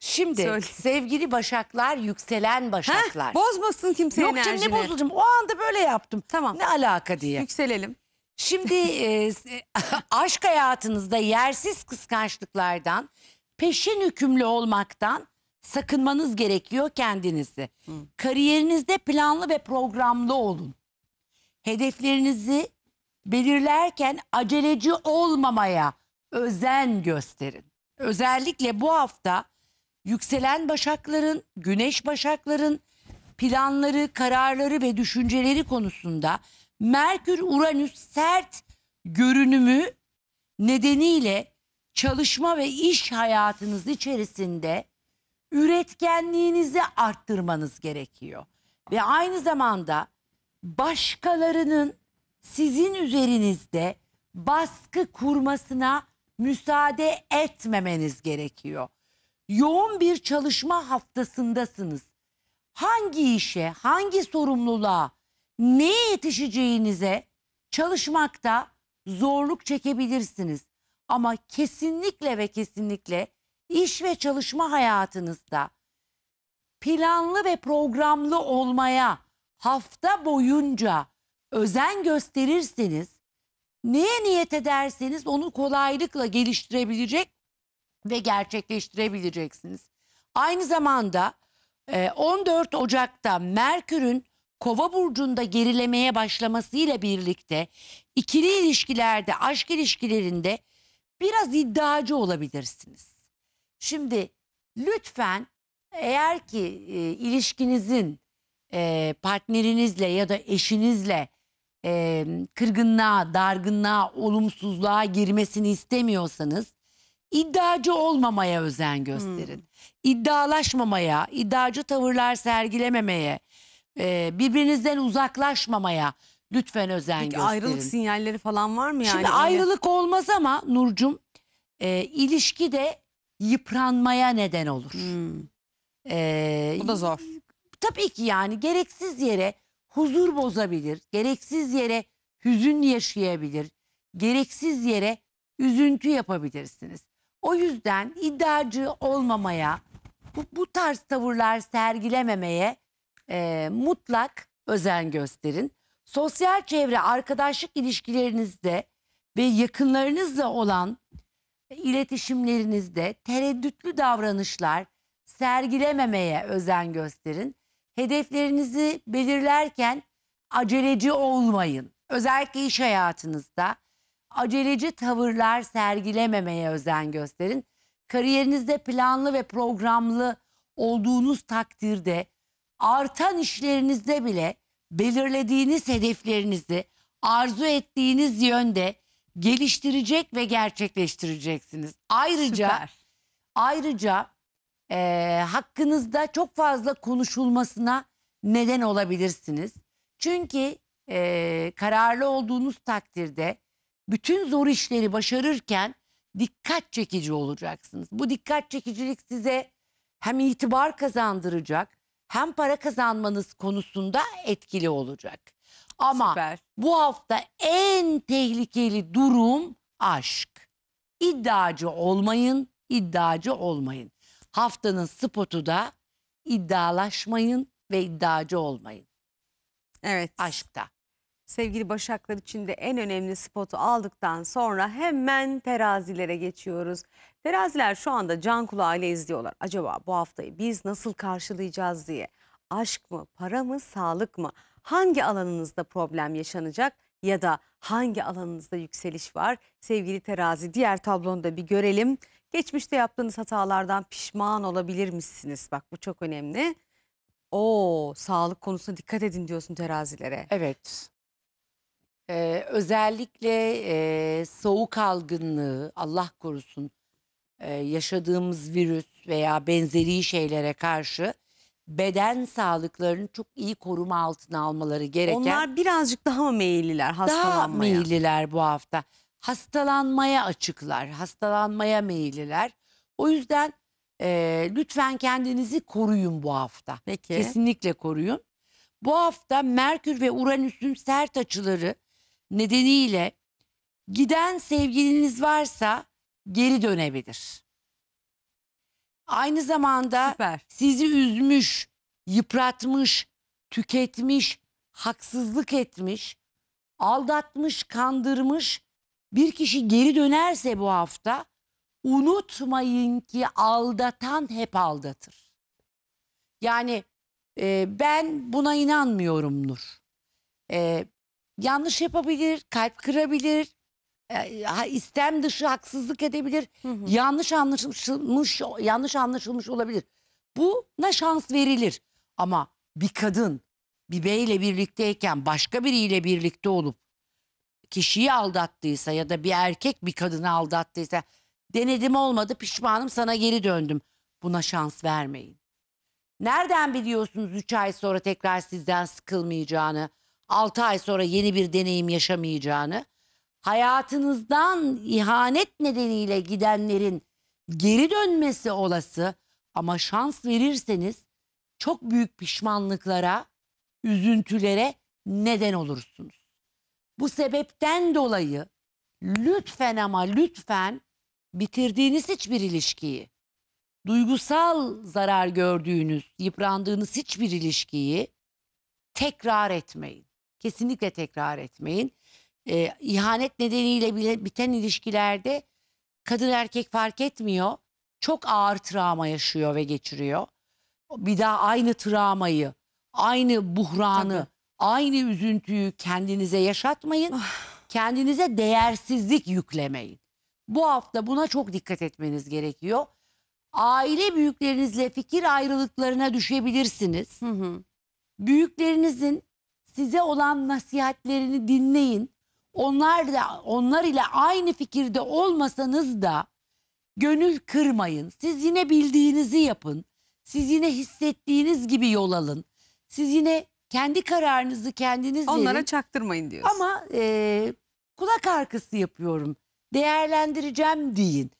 Şimdi Söyle. sevgili başaklar, yükselen Heh, başaklar. bozmasın kimse Yok canım enerjini. ne bozulacağım o anda böyle yaptım. Tamam. Ne alaka diye. Yükselelim. Şimdi e, e aşk hayatınızda yersiz kıskançlıklardan, peşin hükümlü olmaktan sakınmanız gerekiyor kendinizi. Hı. Kariyerinizde planlı ve programlı olun. Hedeflerinizi belirlerken aceleci olmamaya özen gösterin. Özellikle bu hafta yükselen başakların, güneş başakların planları, kararları ve düşünceleri konusunda Merkür Uranüs sert görünümü nedeniyle çalışma ve iş hayatınız içerisinde üretkenliğinizi arttırmanız gerekiyor. Ve aynı zamanda başkalarının sizin üzerinizde baskı kurmasına müsaade etmemeniz gerekiyor. Yoğun bir çalışma haftasındasınız. Hangi işe, hangi sorumluluğa neye yetişeceğinize çalışmakta zorluk çekebilirsiniz. Ama kesinlikle ve kesinlikle iş ve çalışma hayatınızda planlı ve programlı olmaya hafta boyunca özen gösterirseniz, neye niyet ederseniz onu kolaylıkla geliştirebilecek ve gerçekleştirebileceksiniz. Aynı zamanda 14 Ocak'ta Merkür'ün Kova burcunda gerilemeye başlamasıyla birlikte ikili ilişkilerde, aşk ilişkilerinde biraz iddiacı olabilirsiniz. Şimdi lütfen eğer ki e, ilişkinizin e, partnerinizle ya da eşinizle e, kırgınlığa, dargınlığa, olumsuzluğa girmesini istemiyorsanız iddiacı olmamaya özen gösterin. Hmm. İddialaşmamaya, iddiacı tavırlar sergilememeye, e, birbirinizden uzaklaşmamaya lütfen özen Peki gösterin. ayrılık sinyalleri falan var mı yani? Şimdi ayrılık olmaz ama Nurcum e, ilişki de yıpranmaya neden olur. Hmm, E, bu da zor. Tabii ki yani gereksiz yere huzur bozabilir, gereksiz yere hüzün yaşayabilir, gereksiz yere üzüntü yapabilirsiniz. O yüzden iddiacı olmamaya, bu, bu tarz tavırlar sergilememeye e, mutlak özen gösterin. Sosyal çevre, arkadaşlık ilişkilerinizde ve yakınlarınızla olan iletişimlerinizde tereddütlü davranışlar sergilememeye özen gösterin. Hedeflerinizi belirlerken aceleci olmayın. Özellikle iş hayatınızda aceleci tavırlar sergilememeye özen gösterin. Kariyerinizde planlı ve programlı olduğunuz takdirde artan işlerinizde bile belirlediğiniz hedeflerinizi arzu ettiğiniz yönde geliştirecek ve gerçekleştireceksiniz. Ayrıca Süper. ayrıca e, hakkınızda çok fazla konuşulmasına neden olabilirsiniz. Çünkü e, kararlı olduğunuz takdirde bütün zor işleri başarırken dikkat çekici olacaksınız. Bu dikkat çekicilik size hem itibar kazandıracak hem para kazanmanız konusunda etkili olacak. Ama Süper. bu hafta en tehlikeli durum aşk. İddiacı olmayın, iddiacı olmayın. Haftanın spotu da iddialaşmayın ve iddiacı olmayın Evet. aşkta. Sevgili Başaklar için de en önemli spotu aldıktan sonra hemen terazilere geçiyoruz. Teraziler şu anda can kulağıyla izliyorlar. Acaba bu haftayı biz nasıl karşılayacağız diye. Aşk mı, para mı, sağlık mı? Hangi alanınızda problem yaşanacak ya da hangi alanınızda yükseliş var? Sevgili terazi diğer tablonda bir görelim. Geçmişte yaptığınız hatalardan pişman olabilir misiniz? Bak bu çok önemli. Oo sağlık konusuna dikkat edin diyorsun terazilere. Evet. Ee, özellikle e, soğuk algınlığı Allah korusun yaşadığımız virüs veya benzeri şeylere karşı beden sağlıklarını çok iyi koruma altına almaları gereken Onlar birazcık daha mı meyilliler daha meyilliler bu hafta. Hastalanmaya açıklar, hastalanmaya meyilliler. O yüzden e, lütfen kendinizi koruyun bu hafta. Peki. Kesinlikle koruyun. Bu hafta Merkür ve Uranüs'ün sert açıları nedeniyle giden sevgiliniz varsa geri dönebilir. Aynı zamanda Süper. sizi üzmüş, yıpratmış, tüketmiş, haksızlık etmiş, aldatmış, kandırmış bir kişi geri dönerse bu hafta unutmayın ki aldatan hep aldatır. Yani e, ben buna inanmıyorum Nur. E, yanlış yapabilir, kalp kırabilir, e, istem dışı haksızlık edebilir. Yanlış anlaşılmış yanlış anlaşılmış olabilir. Buna şans verilir. Ama bir kadın bir beyle birlikteyken başka biriyle birlikte olup kişiyi aldattıysa ya da bir erkek bir kadını aldattıysa denedim olmadı pişmanım sana geri döndüm. Buna şans vermeyin. Nereden biliyorsunuz 3 ay sonra tekrar sizden sıkılmayacağını, 6 ay sonra yeni bir deneyim yaşamayacağını? hayatınızdan ihanet nedeniyle gidenlerin geri dönmesi olası ama şans verirseniz çok büyük pişmanlıklara, üzüntülere neden olursunuz. Bu sebepten dolayı lütfen ama lütfen bitirdiğiniz hiçbir ilişkiyi, duygusal zarar gördüğünüz, yıprandığınız hiçbir ilişkiyi tekrar etmeyin. Kesinlikle tekrar etmeyin e, ihanet nedeniyle bile biten ilişkilerde kadın erkek fark etmiyor. Çok ağır travma yaşıyor ve geçiriyor. Bir daha aynı travmayı, aynı buhranı, Tabii. aynı üzüntüyü kendinize yaşatmayın. Ah. kendinize değersizlik yüklemeyin. Bu hafta buna çok dikkat etmeniz gerekiyor. Aile büyüklerinizle fikir ayrılıklarına düşebilirsiniz. Hı hı. Büyüklerinizin size olan nasihatlerini dinleyin onlar da onlar ile aynı fikirde olmasanız da gönül kırmayın. Siz yine bildiğinizi yapın. Siz yine hissettiğiniz gibi yol alın. Siz yine kendi kararınızı kendiniz Onlara verin. çaktırmayın diyorsun. Ama e, kulak arkası yapıyorum. Değerlendireceğim deyin.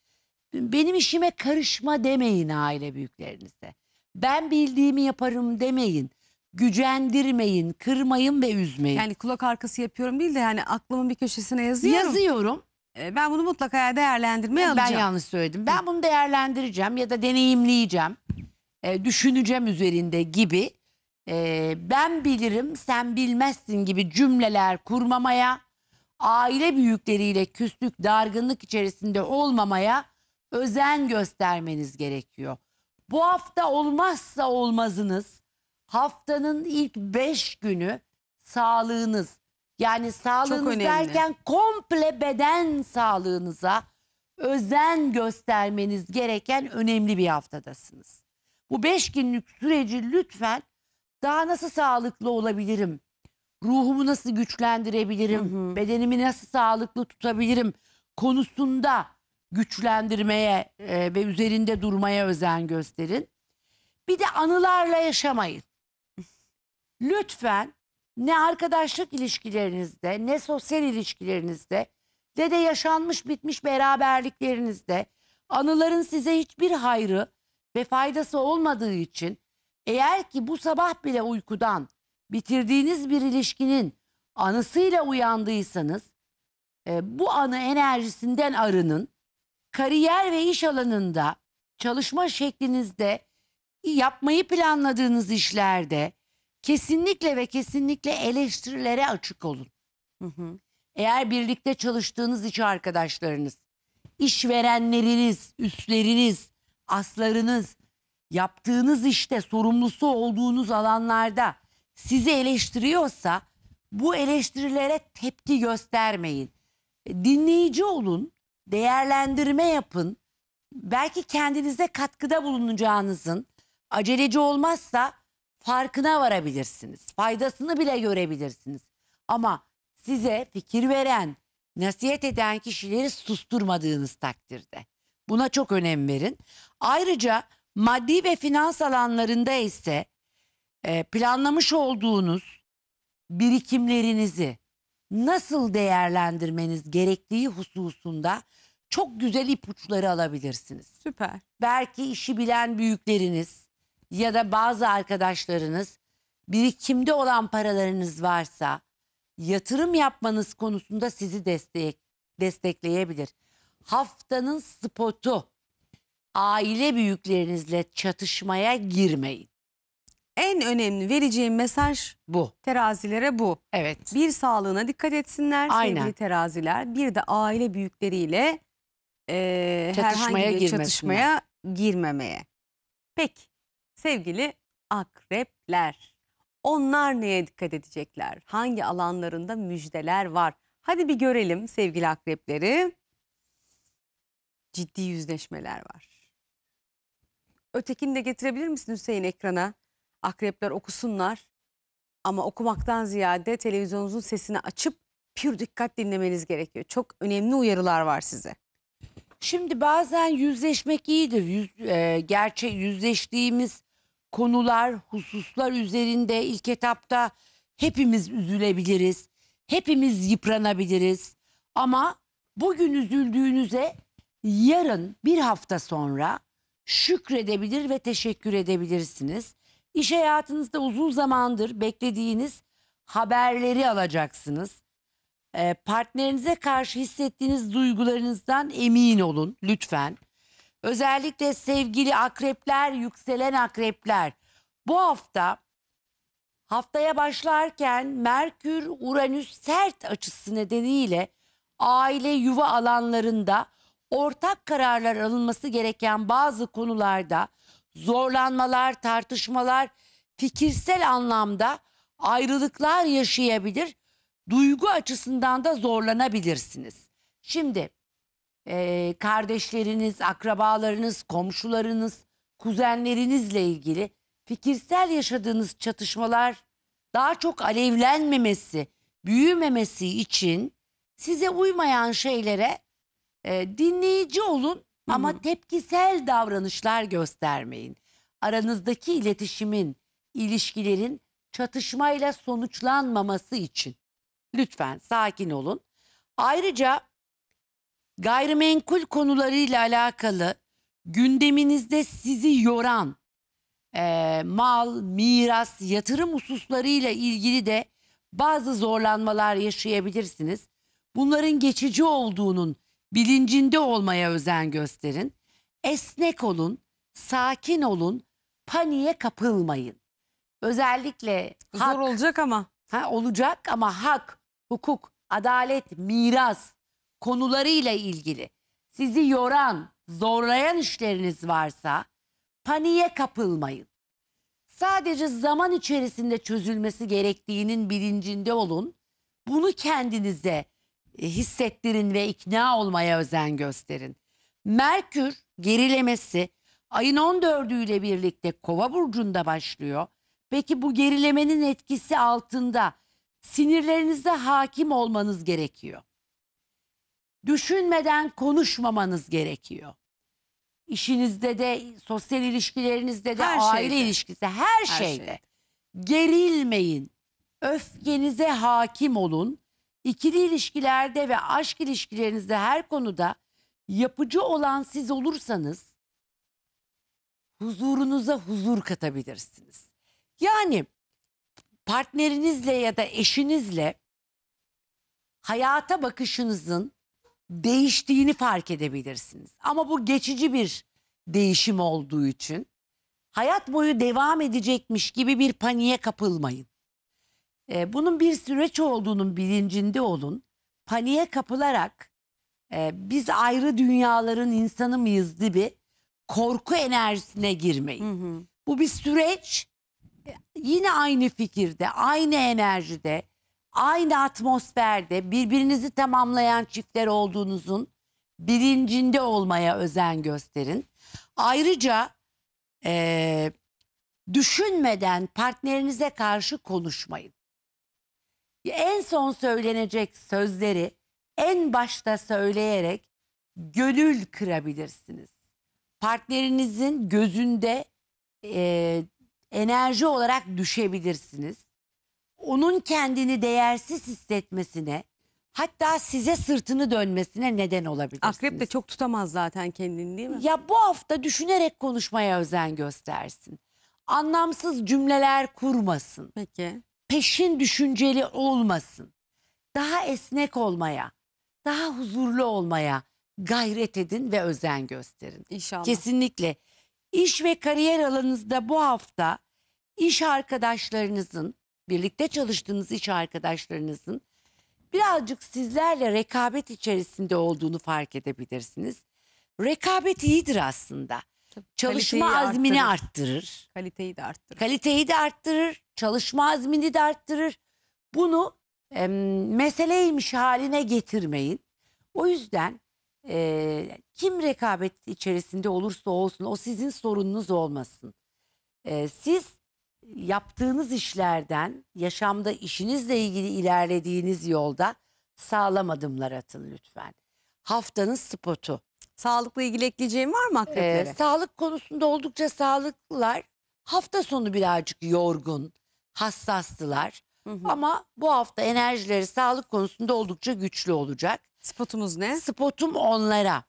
Benim işime karışma demeyin aile büyüklerinize. Ben bildiğimi yaparım demeyin gücendirmeyin, kırmayın ve üzmeyin. Yani kulak arkası yapıyorum değil de yani aklımın bir köşesine yazıyorum. Yazıyorum. E, ben bunu mutlaka değerlendirmeye alacağım. Ben yanlış söyledim. Ben bunu değerlendireceğim ya da deneyimleyeceğim. E, düşüneceğim üzerinde gibi. E, ben bilirim sen bilmezsin gibi cümleler kurmamaya, aile büyükleriyle küslük, dargınlık içerisinde olmamaya özen göstermeniz gerekiyor. Bu hafta olmazsa olmazınız haftanın ilk beş günü sağlığınız yani sağlığınız derken komple beden sağlığınıza özen göstermeniz gereken önemli bir haftadasınız. Bu beş günlük süreci lütfen daha nasıl sağlıklı olabilirim? Ruhumu nasıl güçlendirebilirim? Hı hı. Bedenimi nasıl sağlıklı tutabilirim? Konusunda güçlendirmeye e, ve üzerinde durmaya özen gösterin. Bir de anılarla yaşamayın lütfen ne arkadaşlık ilişkilerinizde ne sosyal ilişkilerinizde ne de yaşanmış bitmiş beraberliklerinizde anıların size hiçbir hayrı ve faydası olmadığı için eğer ki bu sabah bile uykudan bitirdiğiniz bir ilişkinin anısıyla uyandıysanız e, bu anı enerjisinden arının. Kariyer ve iş alanında, çalışma şeklinizde, yapmayı planladığınız işlerde, kesinlikle ve kesinlikle eleştirilere açık olun. Hı hı. Eğer birlikte çalıştığınız iş arkadaşlarınız, işverenleriniz, üstleriniz, aslarınız, yaptığınız işte sorumlusu olduğunuz alanlarda sizi eleştiriyorsa bu eleştirilere tepki göstermeyin. Dinleyici olun, değerlendirme yapın. Belki kendinize katkıda bulunacağınızın, aceleci olmazsa farkına varabilirsiniz. Faydasını bile görebilirsiniz. Ama size fikir veren, nasihat eden kişileri susturmadığınız takdirde. Buna çok önem verin. Ayrıca maddi ve finans alanlarında ise e, planlamış olduğunuz birikimlerinizi nasıl değerlendirmeniz gerektiği hususunda çok güzel ipuçları alabilirsiniz. Süper. Belki işi bilen büyükleriniz, ya da bazı arkadaşlarınız birikimde olan paralarınız varsa yatırım yapmanız konusunda sizi destek, destekleyebilir. Haftanın spotu aile büyüklerinizle çatışmaya girmeyin. En önemli vereceğim mesaj Bu. terazilere bu. Evet. Bir sağlığına dikkat etsinler Aynen. sevgili teraziler. Bir de aile büyükleriyle e, Çatışmaya herhangi bir çatışmaya girmemeye. Peki Sevgili akrepler. Onlar neye dikkat edecekler? Hangi alanlarında müjdeler var? Hadi bir görelim sevgili akrepleri. Ciddi yüzleşmeler var. Ötekini de getirebilir misin Hüseyin ekrana? Akrepler okusunlar ama okumaktan ziyade televizyonunuzun sesini açıp pür dikkat dinlemeniz gerekiyor. Çok önemli uyarılar var size. Şimdi bazen yüzleşmek iyidir. Yüz, e, gerçek yüzleştiğimiz konular, hususlar üzerinde ilk etapta hepimiz üzülebiliriz. Hepimiz yıpranabiliriz. Ama bugün üzüldüğünüze yarın bir hafta sonra şükredebilir ve teşekkür edebilirsiniz. İş hayatınızda uzun zamandır beklediğiniz haberleri alacaksınız. Ee, partnerinize karşı hissettiğiniz duygularınızdan emin olun lütfen. Özellikle sevgili akrepler, yükselen akrepler. Bu hafta haftaya başlarken Merkür Uranüs sert açısı nedeniyle aile yuva alanlarında ortak kararlar alınması gereken bazı konularda zorlanmalar, tartışmalar, fikirsel anlamda ayrılıklar yaşayabilir, duygu açısından da zorlanabilirsiniz. Şimdi e, kardeşleriniz, akrabalarınız, komşularınız, kuzenlerinizle ilgili fikirsel yaşadığınız çatışmalar daha çok alevlenmemesi, büyümemesi için size uymayan şeylere e, dinleyici olun ama Hı. tepkisel davranışlar göstermeyin. Aranızdaki iletişimin, ilişkilerin çatışmayla sonuçlanmaması için lütfen sakin olun. Ayrıca gayrimenkul konularıyla alakalı gündeminizde sizi yoran e, mal, miras, yatırım hususlarıyla ilgili de bazı zorlanmalar yaşayabilirsiniz. Bunların geçici olduğunun bilincinde olmaya özen gösterin. Esnek olun, sakin olun, paniğe kapılmayın. Özellikle Zor hak, olacak ama. ha, olacak ama hak, hukuk, adalet, miras konularıyla ilgili sizi yoran, zorlayan işleriniz varsa paniğe kapılmayın. Sadece zaman içerisinde çözülmesi gerektiğinin bilincinde olun. Bunu kendinize e, hissettirin ve ikna olmaya özen gösterin. Merkür gerilemesi ayın 14'ü ile birlikte Kova burcunda başlıyor. Peki bu gerilemenin etkisi altında sinirlerinize hakim olmanız gerekiyor düşünmeden konuşmamanız gerekiyor. İşinizde de, sosyal ilişkilerinizde de, her aile şeyde. ilişkisi, her, her şeyde. şeyde. Gerilmeyin. Öfkenize hakim olun. İkili ilişkilerde ve aşk ilişkilerinizde her konuda yapıcı olan siz olursanız huzurunuza huzur katabilirsiniz. Yani partnerinizle ya da eşinizle hayata bakışınızın değiştiğini fark edebilirsiniz. Ama bu geçici bir değişim olduğu için hayat boyu devam edecekmiş gibi bir paniğe kapılmayın. E, bunun bir süreç olduğunun bilincinde olun. Paniğe kapılarak e, biz ayrı dünyaların insanı mıyız gibi korku enerjisine girmeyin. Hı hı. Bu bir süreç. E, yine aynı fikirde, aynı enerjide aynı atmosferde birbirinizi tamamlayan çiftler olduğunuzun bilincinde olmaya özen gösterin. Ayrıca e, düşünmeden partnerinize karşı konuşmayın. En son söylenecek sözleri en başta söyleyerek gönül kırabilirsiniz. Partnerinizin gözünde e, enerji olarak düşebilirsiniz onun kendini değersiz hissetmesine hatta size sırtını dönmesine neden olabilirsiniz. Akrep de çok tutamaz zaten kendini değil mi? Ya bu hafta düşünerek konuşmaya özen göstersin. Anlamsız cümleler kurmasın. Peki. Peşin düşünceli olmasın. Daha esnek olmaya, daha huzurlu olmaya gayret edin ve özen gösterin. İnşallah. Kesinlikle. İş ve kariyer alanınızda bu hafta iş arkadaşlarınızın birlikte çalıştığınız iş arkadaşlarınızın birazcık sizlerle rekabet içerisinde olduğunu fark edebilirsiniz. Rekabet iyidir aslında. Tabii, çalışma kaliteyi azmini arttırır. arttırır. Kaliteyi de arttırır. Kaliteyi de arttırır. Çalışma azmini de arttırır. Bunu e, meseleymiş haline getirmeyin. O yüzden e, kim rekabet içerisinde olursa olsun o sizin sorununuz olmasın. E, siz yaptığınız işlerden, yaşamda işinizle ilgili ilerlediğiniz yolda sağlam adımlar atın lütfen. Haftanın spotu. Sağlıkla ilgili ekleyeceğim var mı Ee, sağlık konusunda oldukça sağlıklılar. Hafta sonu birazcık yorgun, hassastılar. Ama bu hafta enerjileri sağlık konusunda oldukça güçlü olacak. Spotumuz ne? Spotum onlara.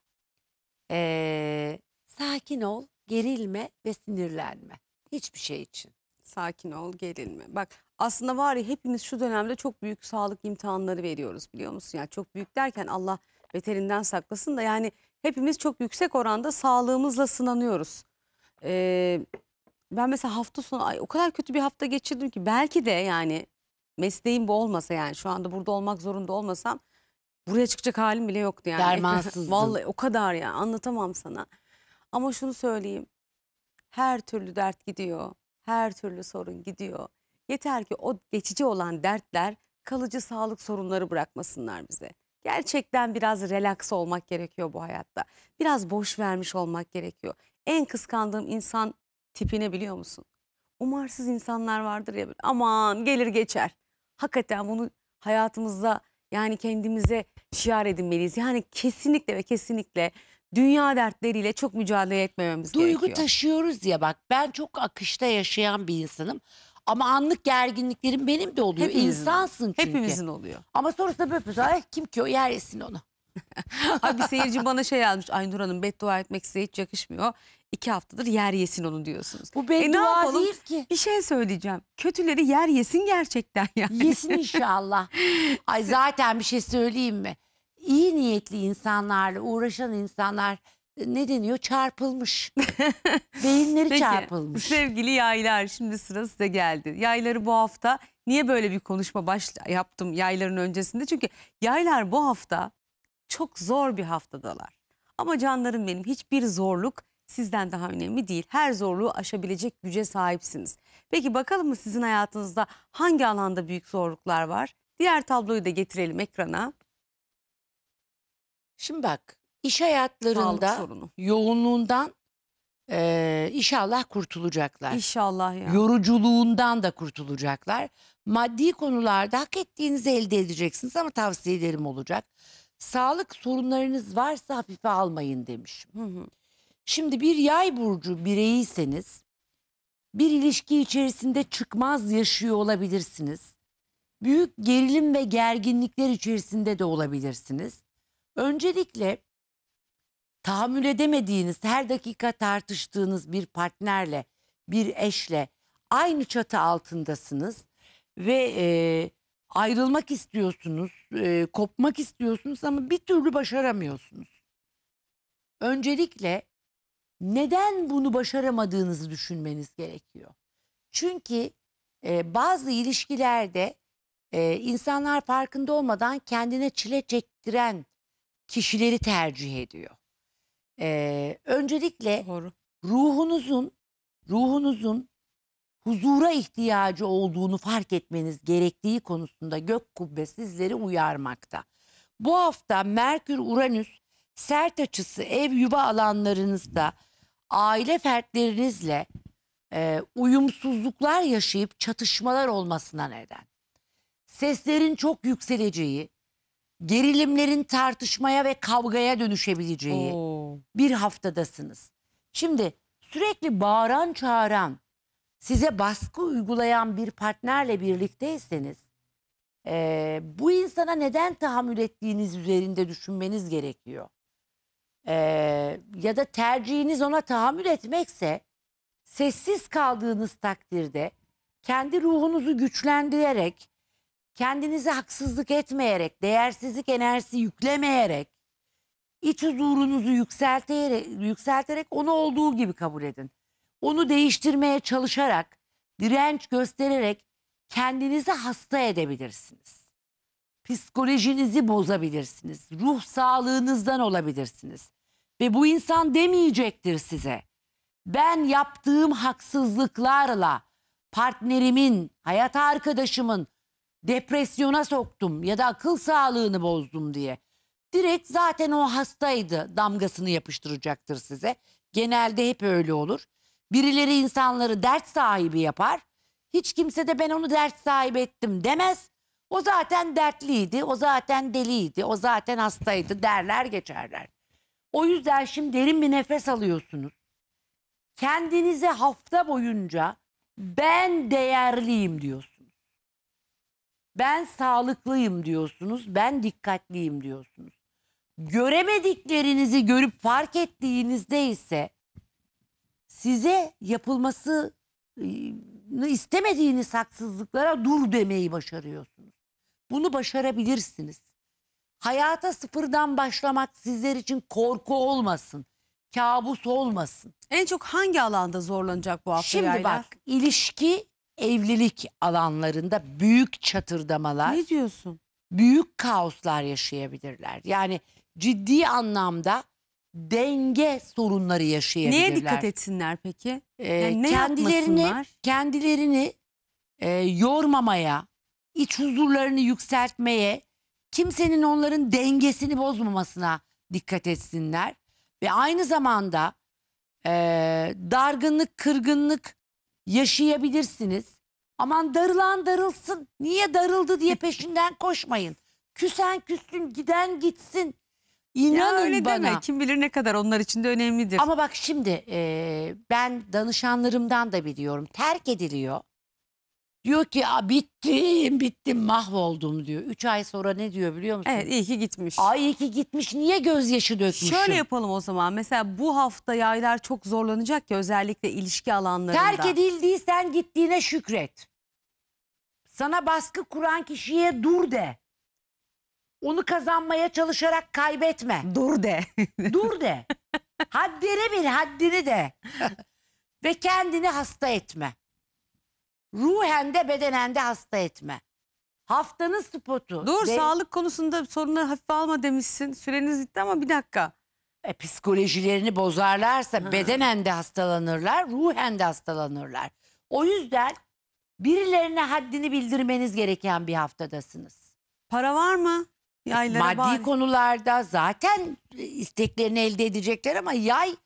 Ee, sakin ol, gerilme ve sinirlenme. Hiçbir şey için. Sakin ol, gerilme. Bak aslında var ya hepimiz şu dönemde çok büyük sağlık imtihanları veriyoruz biliyor musun? Yani çok büyük derken Allah beterinden saklasın da yani hepimiz çok yüksek oranda sağlığımızla sınanıyoruz. Ee, ben mesela hafta sonu ay, o kadar kötü bir hafta geçirdim ki belki de yani mesleğim bu olmasa yani şu anda burada olmak zorunda olmasam buraya çıkacak halim bile yoktu yani. Dermansızdın. Vallahi o kadar ya anlatamam sana. Ama şunu söyleyeyim her türlü dert gidiyor her türlü sorun gidiyor. Yeter ki o geçici olan dertler kalıcı sağlık sorunları bırakmasınlar bize. Gerçekten biraz relax olmak gerekiyor bu hayatta. Biraz boş vermiş olmak gerekiyor. En kıskandığım insan tipine biliyor musun? Umarsız insanlar vardır ya aman gelir geçer. Hakikaten bunu hayatımızda yani kendimize şiar edinmeliyiz. Yani kesinlikle ve kesinlikle dünya dertleriyle çok mücadele etmememiz Duygu gerekiyor. Duygu taşıyoruz ya bak ben çok akışta yaşayan bir insanım. Ama anlık gerginliklerim benim de oluyor. Hepimizin, İnsansın çünkü. Hepimizin oluyor. Ama sonrasında böyle bir ay kim ki o yer yesin onu. Abi seyirci bana şey yazmış. Ay Nur Hanım beddua etmek size hiç yakışmıyor. İki haftadır yer yesin onu diyorsunuz. Bu e, beddua e değil ki. Bir şey söyleyeceğim. Kötüleri yer yesin gerçekten yani. Yesin inşallah. Ay zaten bir şey söyleyeyim mi? iyi niyetli insanlarla uğraşan insanlar e, ne deniyor çarpılmış. Beyinleri Peki, çarpılmış. Sevgili yaylar şimdi sıra size geldi. Yayları bu hafta niye böyle bir konuşma baş yaptım yayların öncesinde? Çünkü yaylar bu hafta çok zor bir haftadalar. Ama canlarım benim hiçbir zorluk sizden daha önemli değil. Her zorluğu aşabilecek güce sahipsiniz. Peki bakalım mı sizin hayatınızda hangi alanda büyük zorluklar var? Diğer tabloyu da getirelim ekrana. Şimdi bak iş hayatlarında yoğunluğundan eee, inşallah kurtulacaklar. İnşallah ya. Yoruculuğundan da kurtulacaklar. Maddi konularda hak ettiğinizi elde edeceksiniz ama tavsiyelerim olacak. Sağlık sorunlarınız varsa hafife almayın demişim. Şimdi bir yay burcu bireyiyseniz bir ilişki içerisinde çıkmaz yaşıyor olabilirsiniz. Büyük gerilim ve gerginlikler içerisinde de olabilirsiniz. Öncelikle tahammül edemediğiniz, her dakika tartıştığınız bir partnerle, bir eşle aynı çatı altındasınız ve e, ayrılmak istiyorsunuz, e, kopmak istiyorsunuz ama bir türlü başaramıyorsunuz. Öncelikle neden bunu başaramadığınızı düşünmeniz gerekiyor. Çünkü e, bazı ilişkilerde e, insanlar farkında olmadan kendine çile çektiren kişileri tercih ediyor. Ee, öncelikle Doğru. ruhunuzun ruhunuzun huzura ihtiyacı olduğunu fark etmeniz gerektiği konusunda gök kubbe sizleri uyarmakta. Bu hafta Merkür Uranüs sert açısı ev yuva alanlarınızda aile fertlerinizle e, uyumsuzluklar yaşayıp çatışmalar olmasına neden. Seslerin çok yükseleceği, gerilimlerin tartışmaya ve kavgaya dönüşebileceği Oo. bir haftadasınız. Şimdi sürekli bağıran çağıran, size baskı uygulayan bir partnerle birlikteyseniz e, bu insana neden tahammül ettiğiniz üzerinde düşünmeniz gerekiyor. E, ya da tercihiniz ona tahammül etmekse sessiz kaldığınız takdirde kendi ruhunuzu güçlendirerek kendinize haksızlık etmeyerek, değersizlik enerjisi yüklemeyerek, iç huzurunuzu yükselterek, yükselterek onu olduğu gibi kabul edin. Onu değiştirmeye çalışarak, direnç göstererek kendinizi hasta edebilirsiniz. Psikolojinizi bozabilirsiniz. Ruh sağlığınızdan olabilirsiniz. Ve bu insan demeyecektir size. Ben yaptığım haksızlıklarla partnerimin, hayat arkadaşımın, depresyona soktum ya da akıl sağlığını bozdum diye. Direkt zaten o hastaydı damgasını yapıştıracaktır size. Genelde hep öyle olur. Birileri insanları dert sahibi yapar. Hiç kimse de ben onu dert sahibi ettim demez. O zaten dertliydi, o zaten deliydi, o zaten hastaydı derler geçerler. O yüzden şimdi derin bir nefes alıyorsunuz. Kendinize hafta boyunca ben değerliyim diyorsunuz. Ben sağlıklıyım diyorsunuz, ben dikkatliyim diyorsunuz. Göremediklerinizi görüp fark ettiğinizde ise size yapılması istemediğiniz haksızlıklara dur demeyi başarıyorsunuz. Bunu başarabilirsiniz. Hayata sıfırdan başlamak sizler için korku olmasın, kabus olmasın. En çok hangi alanda zorlanacak bu hafta Şimdi yaylar? bak ilişki evlilik alanlarında büyük çatırdamalar, Ne diyorsun? büyük kaoslar yaşayabilirler. Yani ciddi anlamda denge sorunları yaşayabilirler. Neye dikkat etsinler peki? Ee, ne kendilerini yapmasınlar? kendilerini e, yormamaya, iç huzurlarını yükseltmeye, kimsenin onların dengesini bozmamasına dikkat etsinler ve aynı zamanda e, dargınlık, kırgınlık yaşayabilirsiniz. Aman darılan darılsın. Niye darıldı diye peşinden koşmayın. Küsen küssün, giden gitsin. İnanın ya öyle bana. deme. Kim bilir ne kadar onlar için de önemlidir. Ama bak şimdi e, ben danışanlarımdan da biliyorum. Terk ediliyor. Diyor ki "Aa, bittim bittim mahvoldum diyor. Üç ay sonra ne diyor biliyor musun? Evet iyi ki gitmiş. Ay iyi ki gitmiş niye gözyaşı dökmüşüm? Şöyle yapalım o zaman. Mesela bu hafta yaylar çok zorlanacak ya özellikle ilişki alanlarında. Terk edildiysen gittiğine şükret. Sana baskı kuran kişiye dur de. Onu kazanmaya çalışarak kaybetme. Dur de. Dur de. Haddini bil, haddini de. Ve kendini hasta etme ruhen de bedenen de hasta etme. Haftanın spotu. Dur Ve- sağlık konusunda sorunları hafife alma demişsin. Süreniz bitti ama bir dakika. E, psikolojilerini bozarlarsa bedenen de hastalanırlar, ruhen de hastalanırlar. O yüzden birilerine haddini bildirmeniz gereken bir haftadasınız. Para var mı? Yaylara Maddi bari. konularda zaten isteklerini elde edecekler ama yay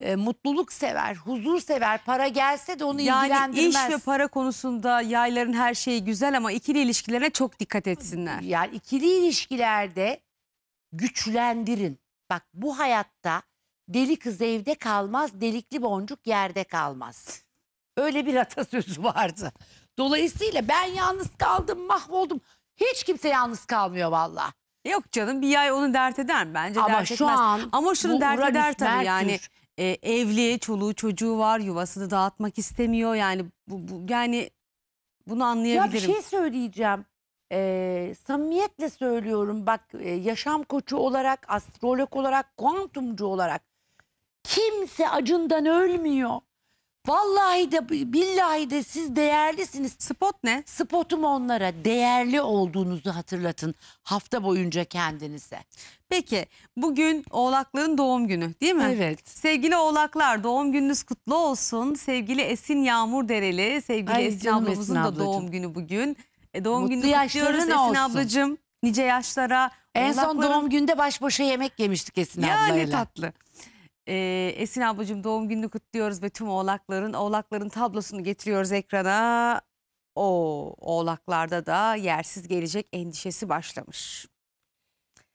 e, mutluluk sever, huzur sever. Para gelse de onu Yani ilgilendirmez. iş ve para konusunda yayların her şeyi güzel ama ikili ilişkilerine çok dikkat etsinler. Yani ikili ilişkilerde güçlendirin. Bak bu hayatta deli kız evde kalmaz, delikli boncuk yerde kalmaz. Öyle bir atasözü vardı. Dolayısıyla ben yalnız kaldım, mahvoldum. Hiç kimse yalnız kalmıyor valla. Yok canım bir yay onu dert eder mi? Bence Ama dert şu etmez. an ama şunu dert Uranüs, eder tabii yani. Merkür e, evli, çoluğu çocuğu var, yuvasını dağıtmak istemiyor. Yani bu, bu yani bunu anlayabilirim. Ya bir şey söyleyeceğim. Ee, samimiyetle söylüyorum bak e, yaşam koçu olarak, astrolog olarak, kuantumcu olarak kimse acından ölmüyor. Vallahi de billahi de siz değerlisiniz. Spot ne? Spotum onlara değerli olduğunuzu hatırlatın hafta boyunca kendinize. Peki bugün oğlakların doğum günü değil mi? Evet. Sevgili oğlaklar doğum gününüz kutlu olsun. Sevgili Esin Yağmur Dereli, sevgili Ay, Esin canım ablamızın Esin da ablacığım. doğum günü bugün. E, doğum Mutlu gününü kutluyoruz Esin olsun. ablacığım. Nice yaşlara. En oğlakların... son doğum günde baş başa yemek yemiştik Esin yani ablayla. ne tatlı. Ee, Esin ablacığım doğum gününü kutluyoruz ve tüm oğlakların oğlakların tablosunu getiriyoruz ekrana. O oğlaklarda da yersiz gelecek endişesi başlamış.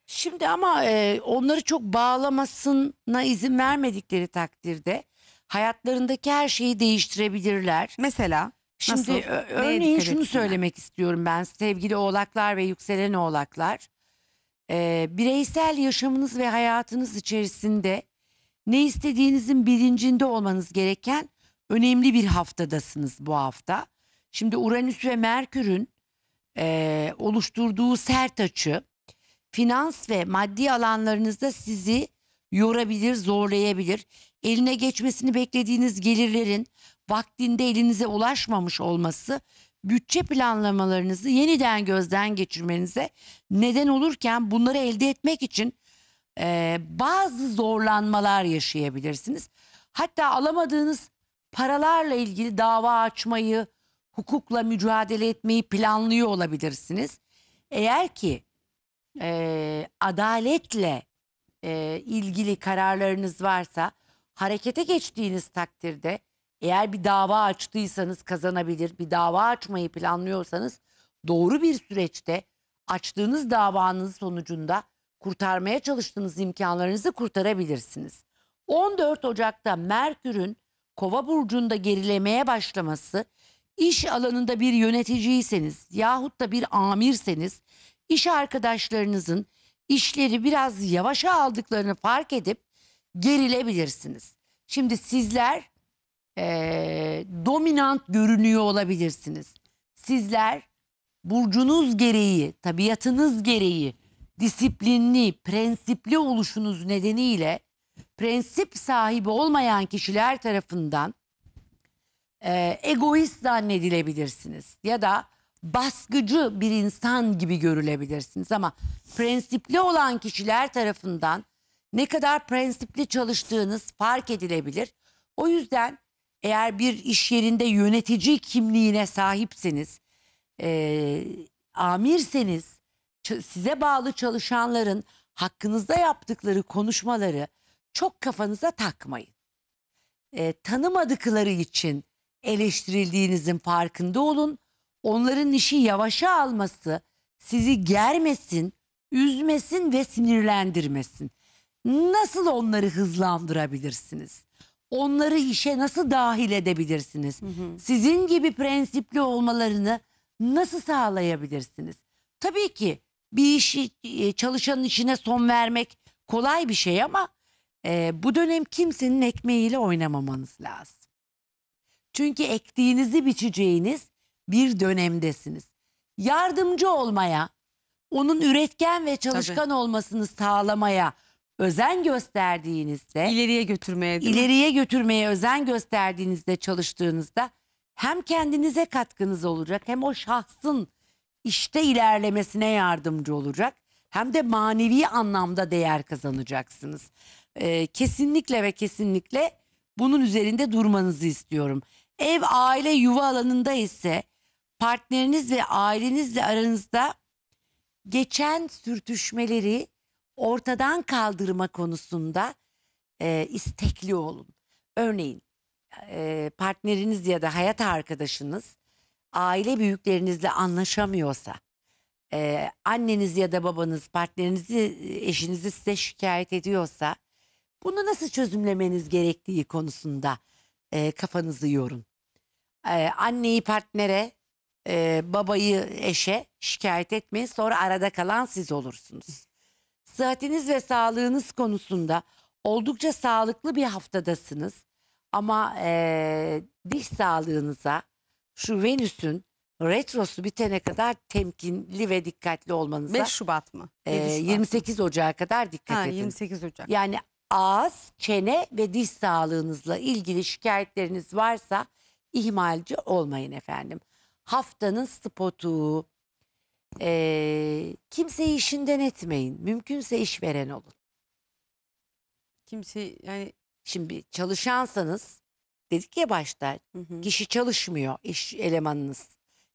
Şimdi ama e, onları çok bağlamasına izin vermedikleri takdirde hayatlarındaki her şeyi değiştirebilirler. Mesela Şimdi nasıl? ö- örneğin şunu etsinler? söylemek istiyorum ben sevgili oğlaklar ve yükselen oğlaklar. e, bireysel yaşamınız ve hayatınız içerisinde ne istediğinizin bilincinde olmanız gereken önemli bir haftadasınız bu hafta. Şimdi Uranüs ve Merkür'ün e, oluşturduğu sert açı finans ve maddi alanlarınızda sizi yorabilir, zorlayabilir. Eline geçmesini beklediğiniz gelirlerin vaktinde elinize ulaşmamış olması bütçe planlamalarınızı yeniden gözden geçirmenize neden olurken bunları elde etmek için e, bazı zorlanmalar yaşayabilirsiniz. Hatta alamadığınız paralarla ilgili dava açmayı, hukukla mücadele etmeyi planlıyor olabilirsiniz. Eğer ki e, adaletle e, ilgili kararlarınız varsa harekete geçtiğiniz takdirde eğer bir dava açtıysanız kazanabilir, bir dava açmayı planlıyorsanız doğru bir süreçte açtığınız davanın sonucunda kurtarmaya çalıştığınız imkanlarınızı kurtarabilirsiniz. 14 Ocak'ta Merkür'ün Kova burcunda gerilemeye başlaması iş alanında bir yöneticiyseniz yahut da bir amirseniz iş arkadaşlarınızın işleri biraz yavaşa aldıklarını fark edip gerilebilirsiniz. Şimdi sizler e, dominant görünüyor olabilirsiniz. Sizler burcunuz gereği, tabiatınız gereği disiplinli, prensipli oluşunuz nedeniyle prensip sahibi olmayan kişiler tarafından e, egoist zannedilebilirsiniz ya da baskıcı bir insan gibi görülebilirsiniz ama prensipli olan kişiler tarafından ne kadar prensipli çalıştığınız fark edilebilir. O yüzden eğer bir iş yerinde yönetici kimliğine sahipseniz, e, amirseniz size bağlı çalışanların hakkınızda yaptıkları konuşmaları çok kafanıza takmayın. E, tanımadıkları için eleştirildiğinizin farkında olun. Onların işi yavaşa alması sizi germesin, üzmesin ve sinirlendirmesin. Nasıl onları hızlandırabilirsiniz? Onları işe nasıl dahil edebilirsiniz? Hı hı. Sizin gibi prensipli olmalarını nasıl sağlayabilirsiniz? Tabii ki bir işi e, çalışanın işine son vermek kolay bir şey ama e, bu dönem kimsenin ekmeğiyle oynamamanız lazım. Çünkü ektiğinizi biçeceğiniz bir dönemdesiniz. Yardımcı olmaya, onun üretken ve çalışkan Tabii. olmasını sağlamaya özen gösterdiğinizde, ileriye götürmeye, ileriye götürmeye özen gösterdiğinizde çalıştığınızda hem kendinize katkınız olacak hem o şahsın işte ilerlemesine yardımcı olacak. Hem de manevi anlamda değer kazanacaksınız. Ee, kesinlikle ve kesinlikle bunun üzerinde durmanızı istiyorum. Ev, aile, yuva alanında ise partneriniz ve ailenizle aranızda geçen sürtüşmeleri ortadan kaldırma konusunda e, istekli olun. Örneğin e, partneriniz ya da hayat arkadaşınız aile büyüklerinizle anlaşamıyorsa e, anneniz ya da babanız partnerinizi e, eşinizi size şikayet ediyorsa bunu nasıl çözümlemeniz gerektiği konusunda e, kafanızı yorun. E, anneyi partnere e, babayı eşe şikayet etmeyin sonra arada kalan siz olursunuz. Sıhhatiniz ve sağlığınız konusunda oldukça sağlıklı bir haftadasınız ama e, diş sağlığınıza şu Venüs'ün retrosu bitene kadar temkinli ve dikkatli olmanıza 5 Şubat mı? 7 e, Şubat. 28 Ocak'a kadar dikkat ha, edin. 28 Ocak. Yani ağız, çene ve diş sağlığınızla ilgili şikayetleriniz varsa ihmalci olmayın efendim. Haftanın spotu. Ee, kimseyi işinden etmeyin. Mümkünse işveren olun. Kimse yani Şimdi çalışansanız dedik ya başta. Hı hı. Kişi çalışmıyor iş elemanınız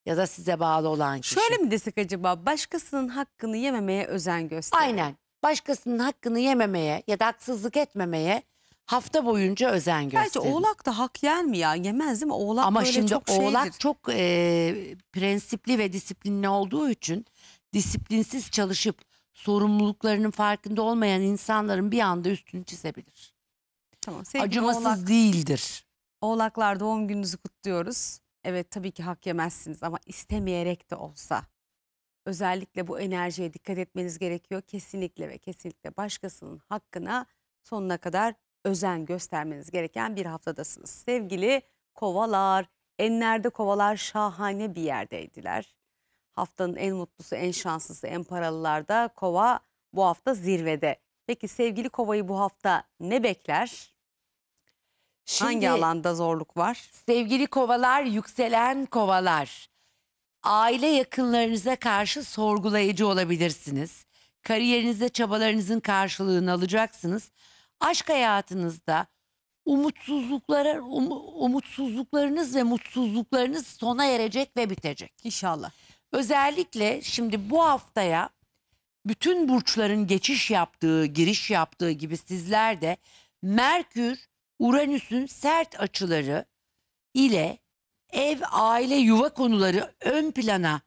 ya da size bağlı olan kişi. Şöyle mi desek acaba başkasının hakkını yememeye özen göster. Aynen. Başkasının hakkını yememeye ya da haksızlık etmemeye hafta boyunca özen göster. Gerçi oğlak da hak yer mi ya? Yemez değil mi? Oğlak Ama böyle şimdi çok oğlak çok e, prensipli ve disiplinli olduğu için disiplinsiz çalışıp sorumluluklarının farkında olmayan insanların bir anda üstünü çizebilir. Tamam, Acımasız oğlak. değildir. Oğlaklar doğum gününüzü kutluyoruz. Evet tabii ki hak yemezsiniz ama istemeyerek de olsa özellikle bu enerjiye dikkat etmeniz gerekiyor. Kesinlikle ve kesinlikle başkasının hakkına sonuna kadar özen göstermeniz gereken bir haftadasınız. Sevgili kovalar, enlerde kovalar şahane bir yerdeydiler. Haftanın en mutlusu, en şanslısı, en da kova bu hafta zirvede. Peki sevgili kovayı bu hafta ne bekler? Şimdi, Hangi alanda zorluk var? Sevgili kovalar, yükselen kovalar. Aile yakınlarınıza karşı sorgulayıcı olabilirsiniz. Kariyerinizde çabalarınızın karşılığını alacaksınız. Aşk hayatınızda umutsuzluklara um, umutsuzluklarınız ve mutsuzluklarınız sona erecek ve bitecek. inşallah. Özellikle şimdi bu haftaya bütün burçların geçiş yaptığı, giriş yaptığı gibi sizler de Merkür Uranüs'ün sert açıları ile ev, aile, yuva konuları ön plana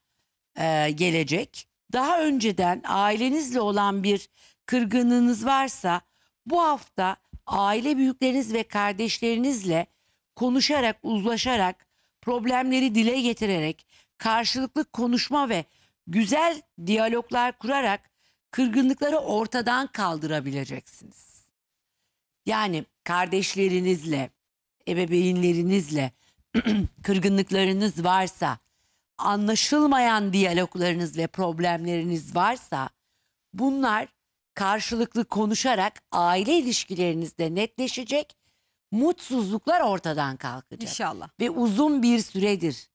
e, gelecek. Daha önceden ailenizle olan bir kırgınlığınız varsa bu hafta aile büyükleriniz ve kardeşlerinizle konuşarak, uzlaşarak, problemleri dile getirerek, karşılıklı konuşma ve güzel diyaloglar kurarak kırgınlıkları ortadan kaldırabileceksiniz. Yani kardeşlerinizle, ebeveynlerinizle kırgınlıklarınız varsa, anlaşılmayan diyaloglarınız ve problemleriniz varsa bunlar karşılıklı konuşarak aile ilişkilerinizde netleşecek. Mutsuzluklar ortadan kalkacak. İnşallah. Ve uzun bir süredir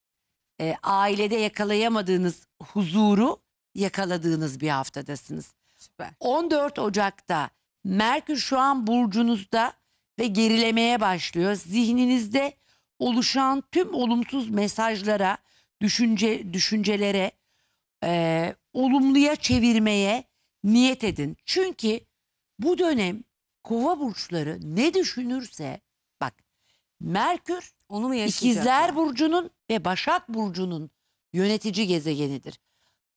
e, ailede yakalayamadığınız huzuru yakaladığınız bir haftadasınız. Süper. 14 Ocak'ta Merkür şu an burcunuzda ve gerilemeye başlıyor. Zihninizde oluşan tüm olumsuz mesajlara, düşünce düşüncelere e, olumluya çevirmeye niyet edin. Çünkü bu dönem kova burçları ne düşünürse bak Merkür onu mu İkizler yani? burcunun ve Başak burcunun yönetici gezegenidir.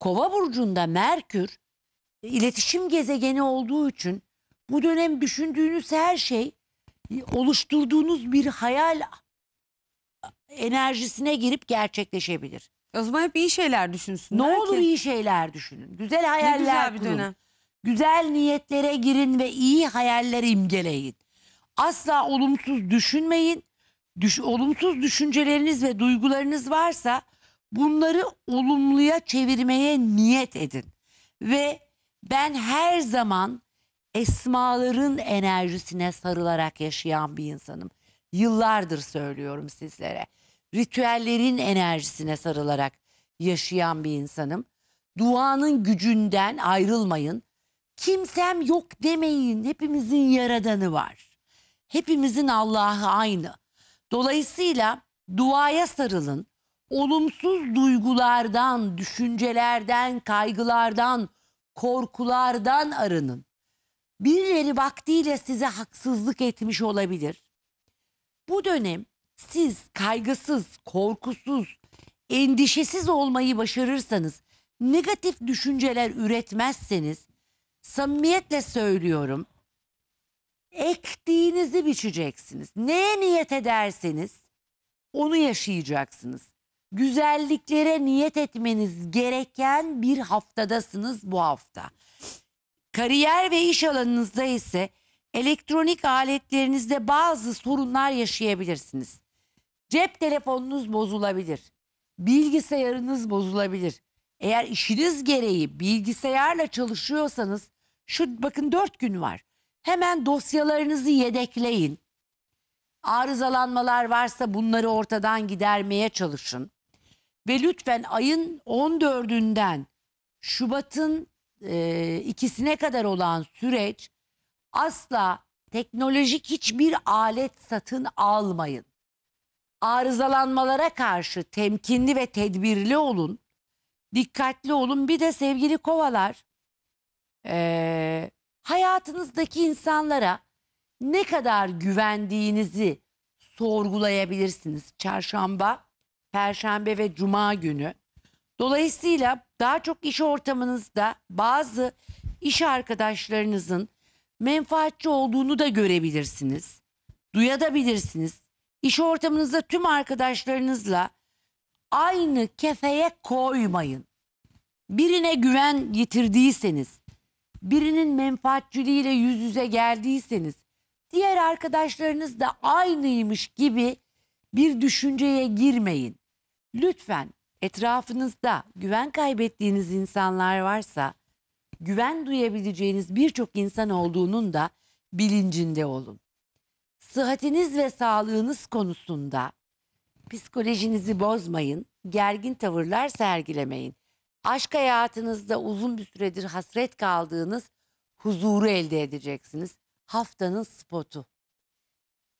Kova burcunda Merkür iletişim gezegeni olduğu için bu dönem düşündüğünüz her şey e, oluşturduğunuz bir hayal enerjisine girip gerçekleşebilir. E, o zaman hep iyi şeyler düşünsün. Ne olur ki. iyi şeyler düşünün. Güzel hayaller ne güzel bir kurun. Güzel niyetlere girin ve iyi hayaller imgeleyin. Asla olumsuz düşünmeyin. Düş, olumsuz düşünceleriniz ve duygularınız varsa bunları olumluya çevirmeye niyet edin. Ve ben her zaman esmaların enerjisine sarılarak yaşayan bir insanım. Yıllardır söylüyorum sizlere. Ritüellerin enerjisine sarılarak yaşayan bir insanım. Duanın gücünden ayrılmayın. Kimsem yok demeyin. Hepimizin yaradanı var. Hepimizin Allah'ı aynı. Dolayısıyla duaya sarılın. Olumsuz duygulardan, düşüncelerden, kaygılardan, korkulardan arının birileri vaktiyle size haksızlık etmiş olabilir. Bu dönem siz kaygısız, korkusuz, endişesiz olmayı başarırsanız, negatif düşünceler üretmezseniz, samimiyetle söylüyorum, ektiğinizi biçeceksiniz. Neye niyet ederseniz onu yaşayacaksınız. Güzelliklere niyet etmeniz gereken bir haftadasınız bu hafta. Kariyer ve iş alanınızda ise elektronik aletlerinizde bazı sorunlar yaşayabilirsiniz. Cep telefonunuz bozulabilir. Bilgisayarınız bozulabilir. Eğer işiniz gereği bilgisayarla çalışıyorsanız şu bakın dört gün var. Hemen dosyalarınızı yedekleyin. Arızalanmalar varsa bunları ortadan gidermeye çalışın. Ve lütfen ayın 14'ünden Şubat'ın e, ikisine kadar olan süreç asla teknolojik hiçbir alet satın almayın. Arızalanmalara karşı temkinli ve tedbirli olun. Dikkatli olun. Bir de sevgili kovalar e, hayatınızdaki insanlara ne kadar güvendiğinizi sorgulayabilirsiniz. Çarşamba, Perşembe ve Cuma günü Dolayısıyla daha çok iş ortamınızda bazı iş arkadaşlarınızın menfaatçi olduğunu da görebilirsiniz. Duyadabilirsiniz. İş ortamınızda tüm arkadaşlarınızla aynı kefeye koymayın. Birine güven yitirdiyseniz, birinin menfaatçiliğiyle yüz yüze geldiyseniz, diğer arkadaşlarınız da aynıymış gibi bir düşünceye girmeyin. Lütfen etrafınızda güven kaybettiğiniz insanlar varsa güven duyabileceğiniz birçok insan olduğunun da bilincinde olun. Sıhhatiniz ve sağlığınız konusunda psikolojinizi bozmayın, gergin tavırlar sergilemeyin. Aşk hayatınızda uzun bir süredir hasret kaldığınız huzuru elde edeceksiniz. Haftanın spotu.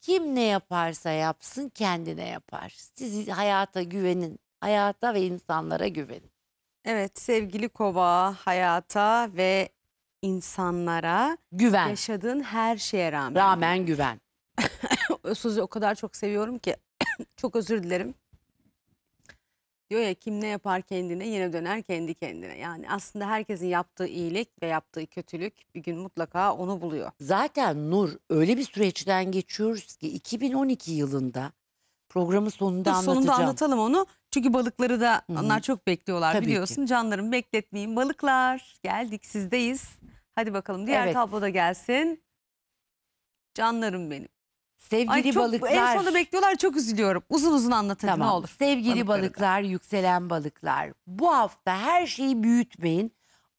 Kim ne yaparsa yapsın kendine yapar. Siz hayata güvenin hayata ve insanlara güvenin. Evet sevgili kova hayata ve insanlara Güven. yaşadığın her şeye rağmen. Rağmen güven. O sözü o kadar çok seviyorum ki çok özür dilerim. Diyor ya kim ne yapar kendine yine döner kendi kendine. Yani aslında herkesin yaptığı iyilik ve yaptığı kötülük bir gün mutlaka onu buluyor. Zaten Nur öyle bir süreçten geçiyoruz ki 2012 yılında Programın sonunda anlatacağım. Sonunda anlatalım onu. Çünkü balıkları da Hı -hı. onlar çok bekliyorlar Tabii biliyorsun. Ki. Canlarım bekletmeyin. Balıklar geldik sizdeyiz. Hadi bakalım diğer evet. da gelsin. Canlarım benim. Sevgili Ay çok, balıklar. En sonunda bekliyorlar çok üzülüyorum. Uzun uzun anlatın tamam. ne olur. Sevgili balıklar, da. yükselen balıklar. Bu hafta her şeyi büyütmeyin.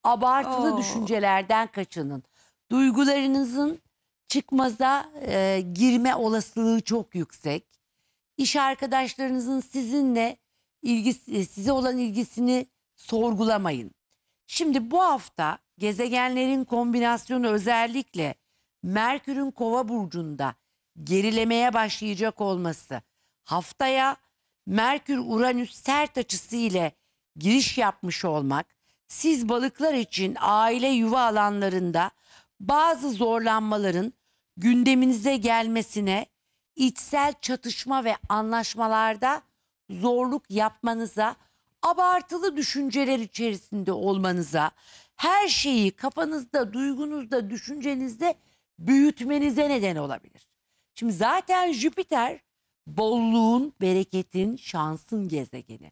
Abartılı Oo. düşüncelerden kaçının. Duygularınızın çıkmaza e, girme olasılığı çok yüksek iş arkadaşlarınızın sizinle ilgisi, e, size olan ilgisini sorgulamayın. Şimdi bu hafta gezegenlerin kombinasyonu özellikle Merkür'ün Kova burcunda gerilemeye başlayacak olması haftaya Merkür Uranüs sert açısı ile giriş yapmış olmak siz balıklar için aile yuva alanlarında bazı zorlanmaların gündeminize gelmesine içsel çatışma ve anlaşmalarda zorluk yapmanıza, abartılı düşünceler içerisinde olmanıza, her şeyi kafanızda, duygunuzda, düşüncenizde büyütmenize neden olabilir. Şimdi zaten Jüpiter bolluğun, bereketin, şansın gezegeni.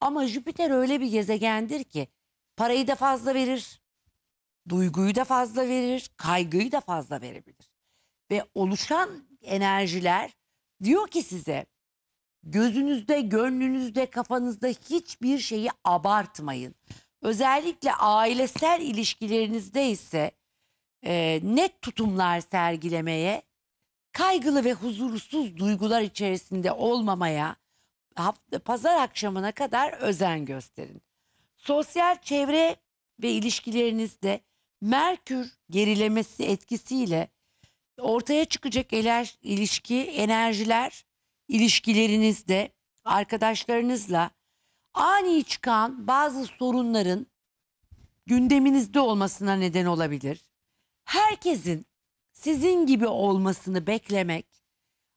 Ama Jüpiter öyle bir gezegendir ki parayı da fazla verir, duyguyu da fazla verir, kaygıyı da fazla verebilir. Ve oluşan enerjiler diyor ki size gözünüzde, gönlünüzde, kafanızda hiçbir şeyi abartmayın. Özellikle ailesel ilişkilerinizde ise e, net tutumlar sergilemeye, kaygılı ve huzursuz duygular içerisinde olmamaya hafta, pazar akşamına kadar özen gösterin. Sosyal çevre ve ilişkilerinizde Merkür gerilemesi etkisiyle ortaya çıkacak eler, ilişki, enerjiler ilişkilerinizde, arkadaşlarınızla ani çıkan bazı sorunların gündeminizde olmasına neden olabilir. Herkesin sizin gibi olmasını beklemek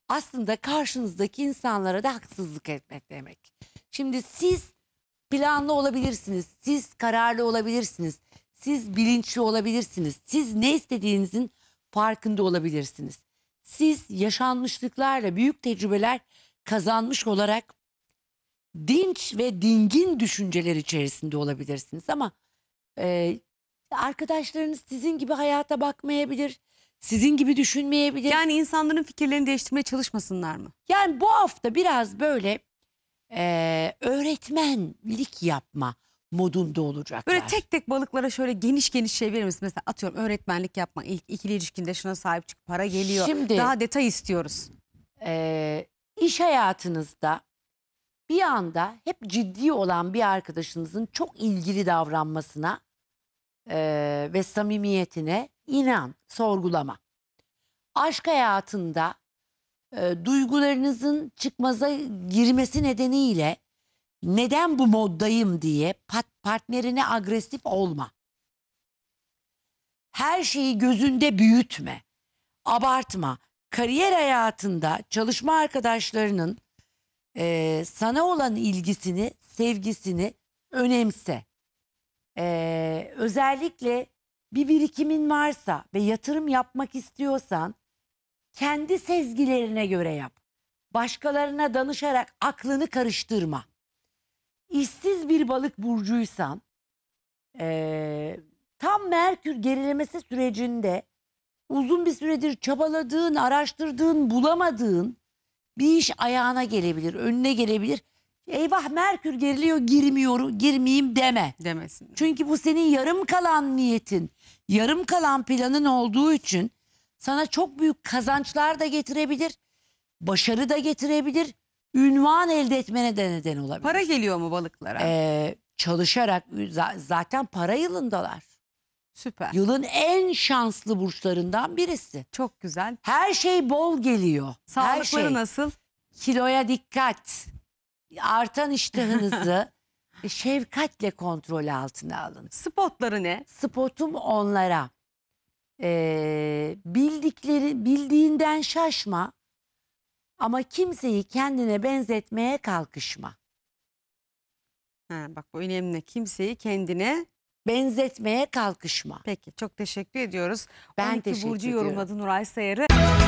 aslında karşınızdaki insanlara da haksızlık etmek demek. Şimdi siz planlı olabilirsiniz, siz kararlı olabilirsiniz, siz bilinçli olabilirsiniz, siz ne istediğinizin farkında olabilirsiniz. Siz yaşanmışlıklarla büyük tecrübeler kazanmış olarak dinç ve dingin düşünceler içerisinde olabilirsiniz ama e, arkadaşlarınız sizin gibi hayata bakmayabilir. Sizin gibi düşünmeyebilir. Yani insanların fikirlerini değiştirmeye çalışmasınlar mı? Yani bu hafta biraz böyle e, öğretmenlik yapma modunda olacaklar. Böyle tek tek balıklara şöyle geniş geniş şey verir misin? Mesela atıyorum öğretmenlik yapma ilk, ikili ilişkinde şuna sahip çık, para geliyor. Şimdi- Daha detay istiyoruz. Ee, iş hayatınızda bir anda hep ciddi olan bir arkadaşınızın çok ilgili davranmasına ee, ve samimiyetine inan, sorgulama. Aşk hayatında e, duygularınızın çıkmaza girmesi nedeniyle neden bu moddayım diye pat partnerine agresif olma. Her şeyi gözünde büyütme. Abartma. Kariyer hayatında çalışma arkadaşlarının e, sana olan ilgisini, sevgisini önemse. E, özellikle bir birikimin varsa ve yatırım yapmak istiyorsan kendi sezgilerine göre yap. Başkalarına danışarak aklını karıştırma işsiz bir balık burcuysan e, tam Merkür gerilemesi sürecinde uzun bir süredir çabaladığın, araştırdığın, bulamadığın bir iş ayağına gelebilir, önüne gelebilir. Eyvah Merkür geriliyor, girmiyorum, girmeyeyim deme. Demesin. Çünkü bu senin yarım kalan niyetin, yarım kalan planın olduğu için sana çok büyük kazançlar da getirebilir, başarı da getirebilir, ünvan elde etmene de neden olabilir. Para geliyor mu balıklara? Ee, çalışarak zaten para yılındalar. Süper. Yılın en şanslı burçlarından birisi. Çok güzel. Her şey bol geliyor. Sağlıkları Her şey. nasıl? Kiloya dikkat. Artan iştahınızı şefkatle kontrol altına alın. Spotları ne? Spotum onlara. Ee, bildikleri bildiğinden şaşma. Ama kimseyi kendine benzetmeye kalkışma. Ha, bak bu önemli. Kimseyi kendine Benzetmeye kalkışma. peki çok teşekkür ediyoruz. Ben teşekkür Burcu ediyorum. yorumladı Nuray Sayar'ı.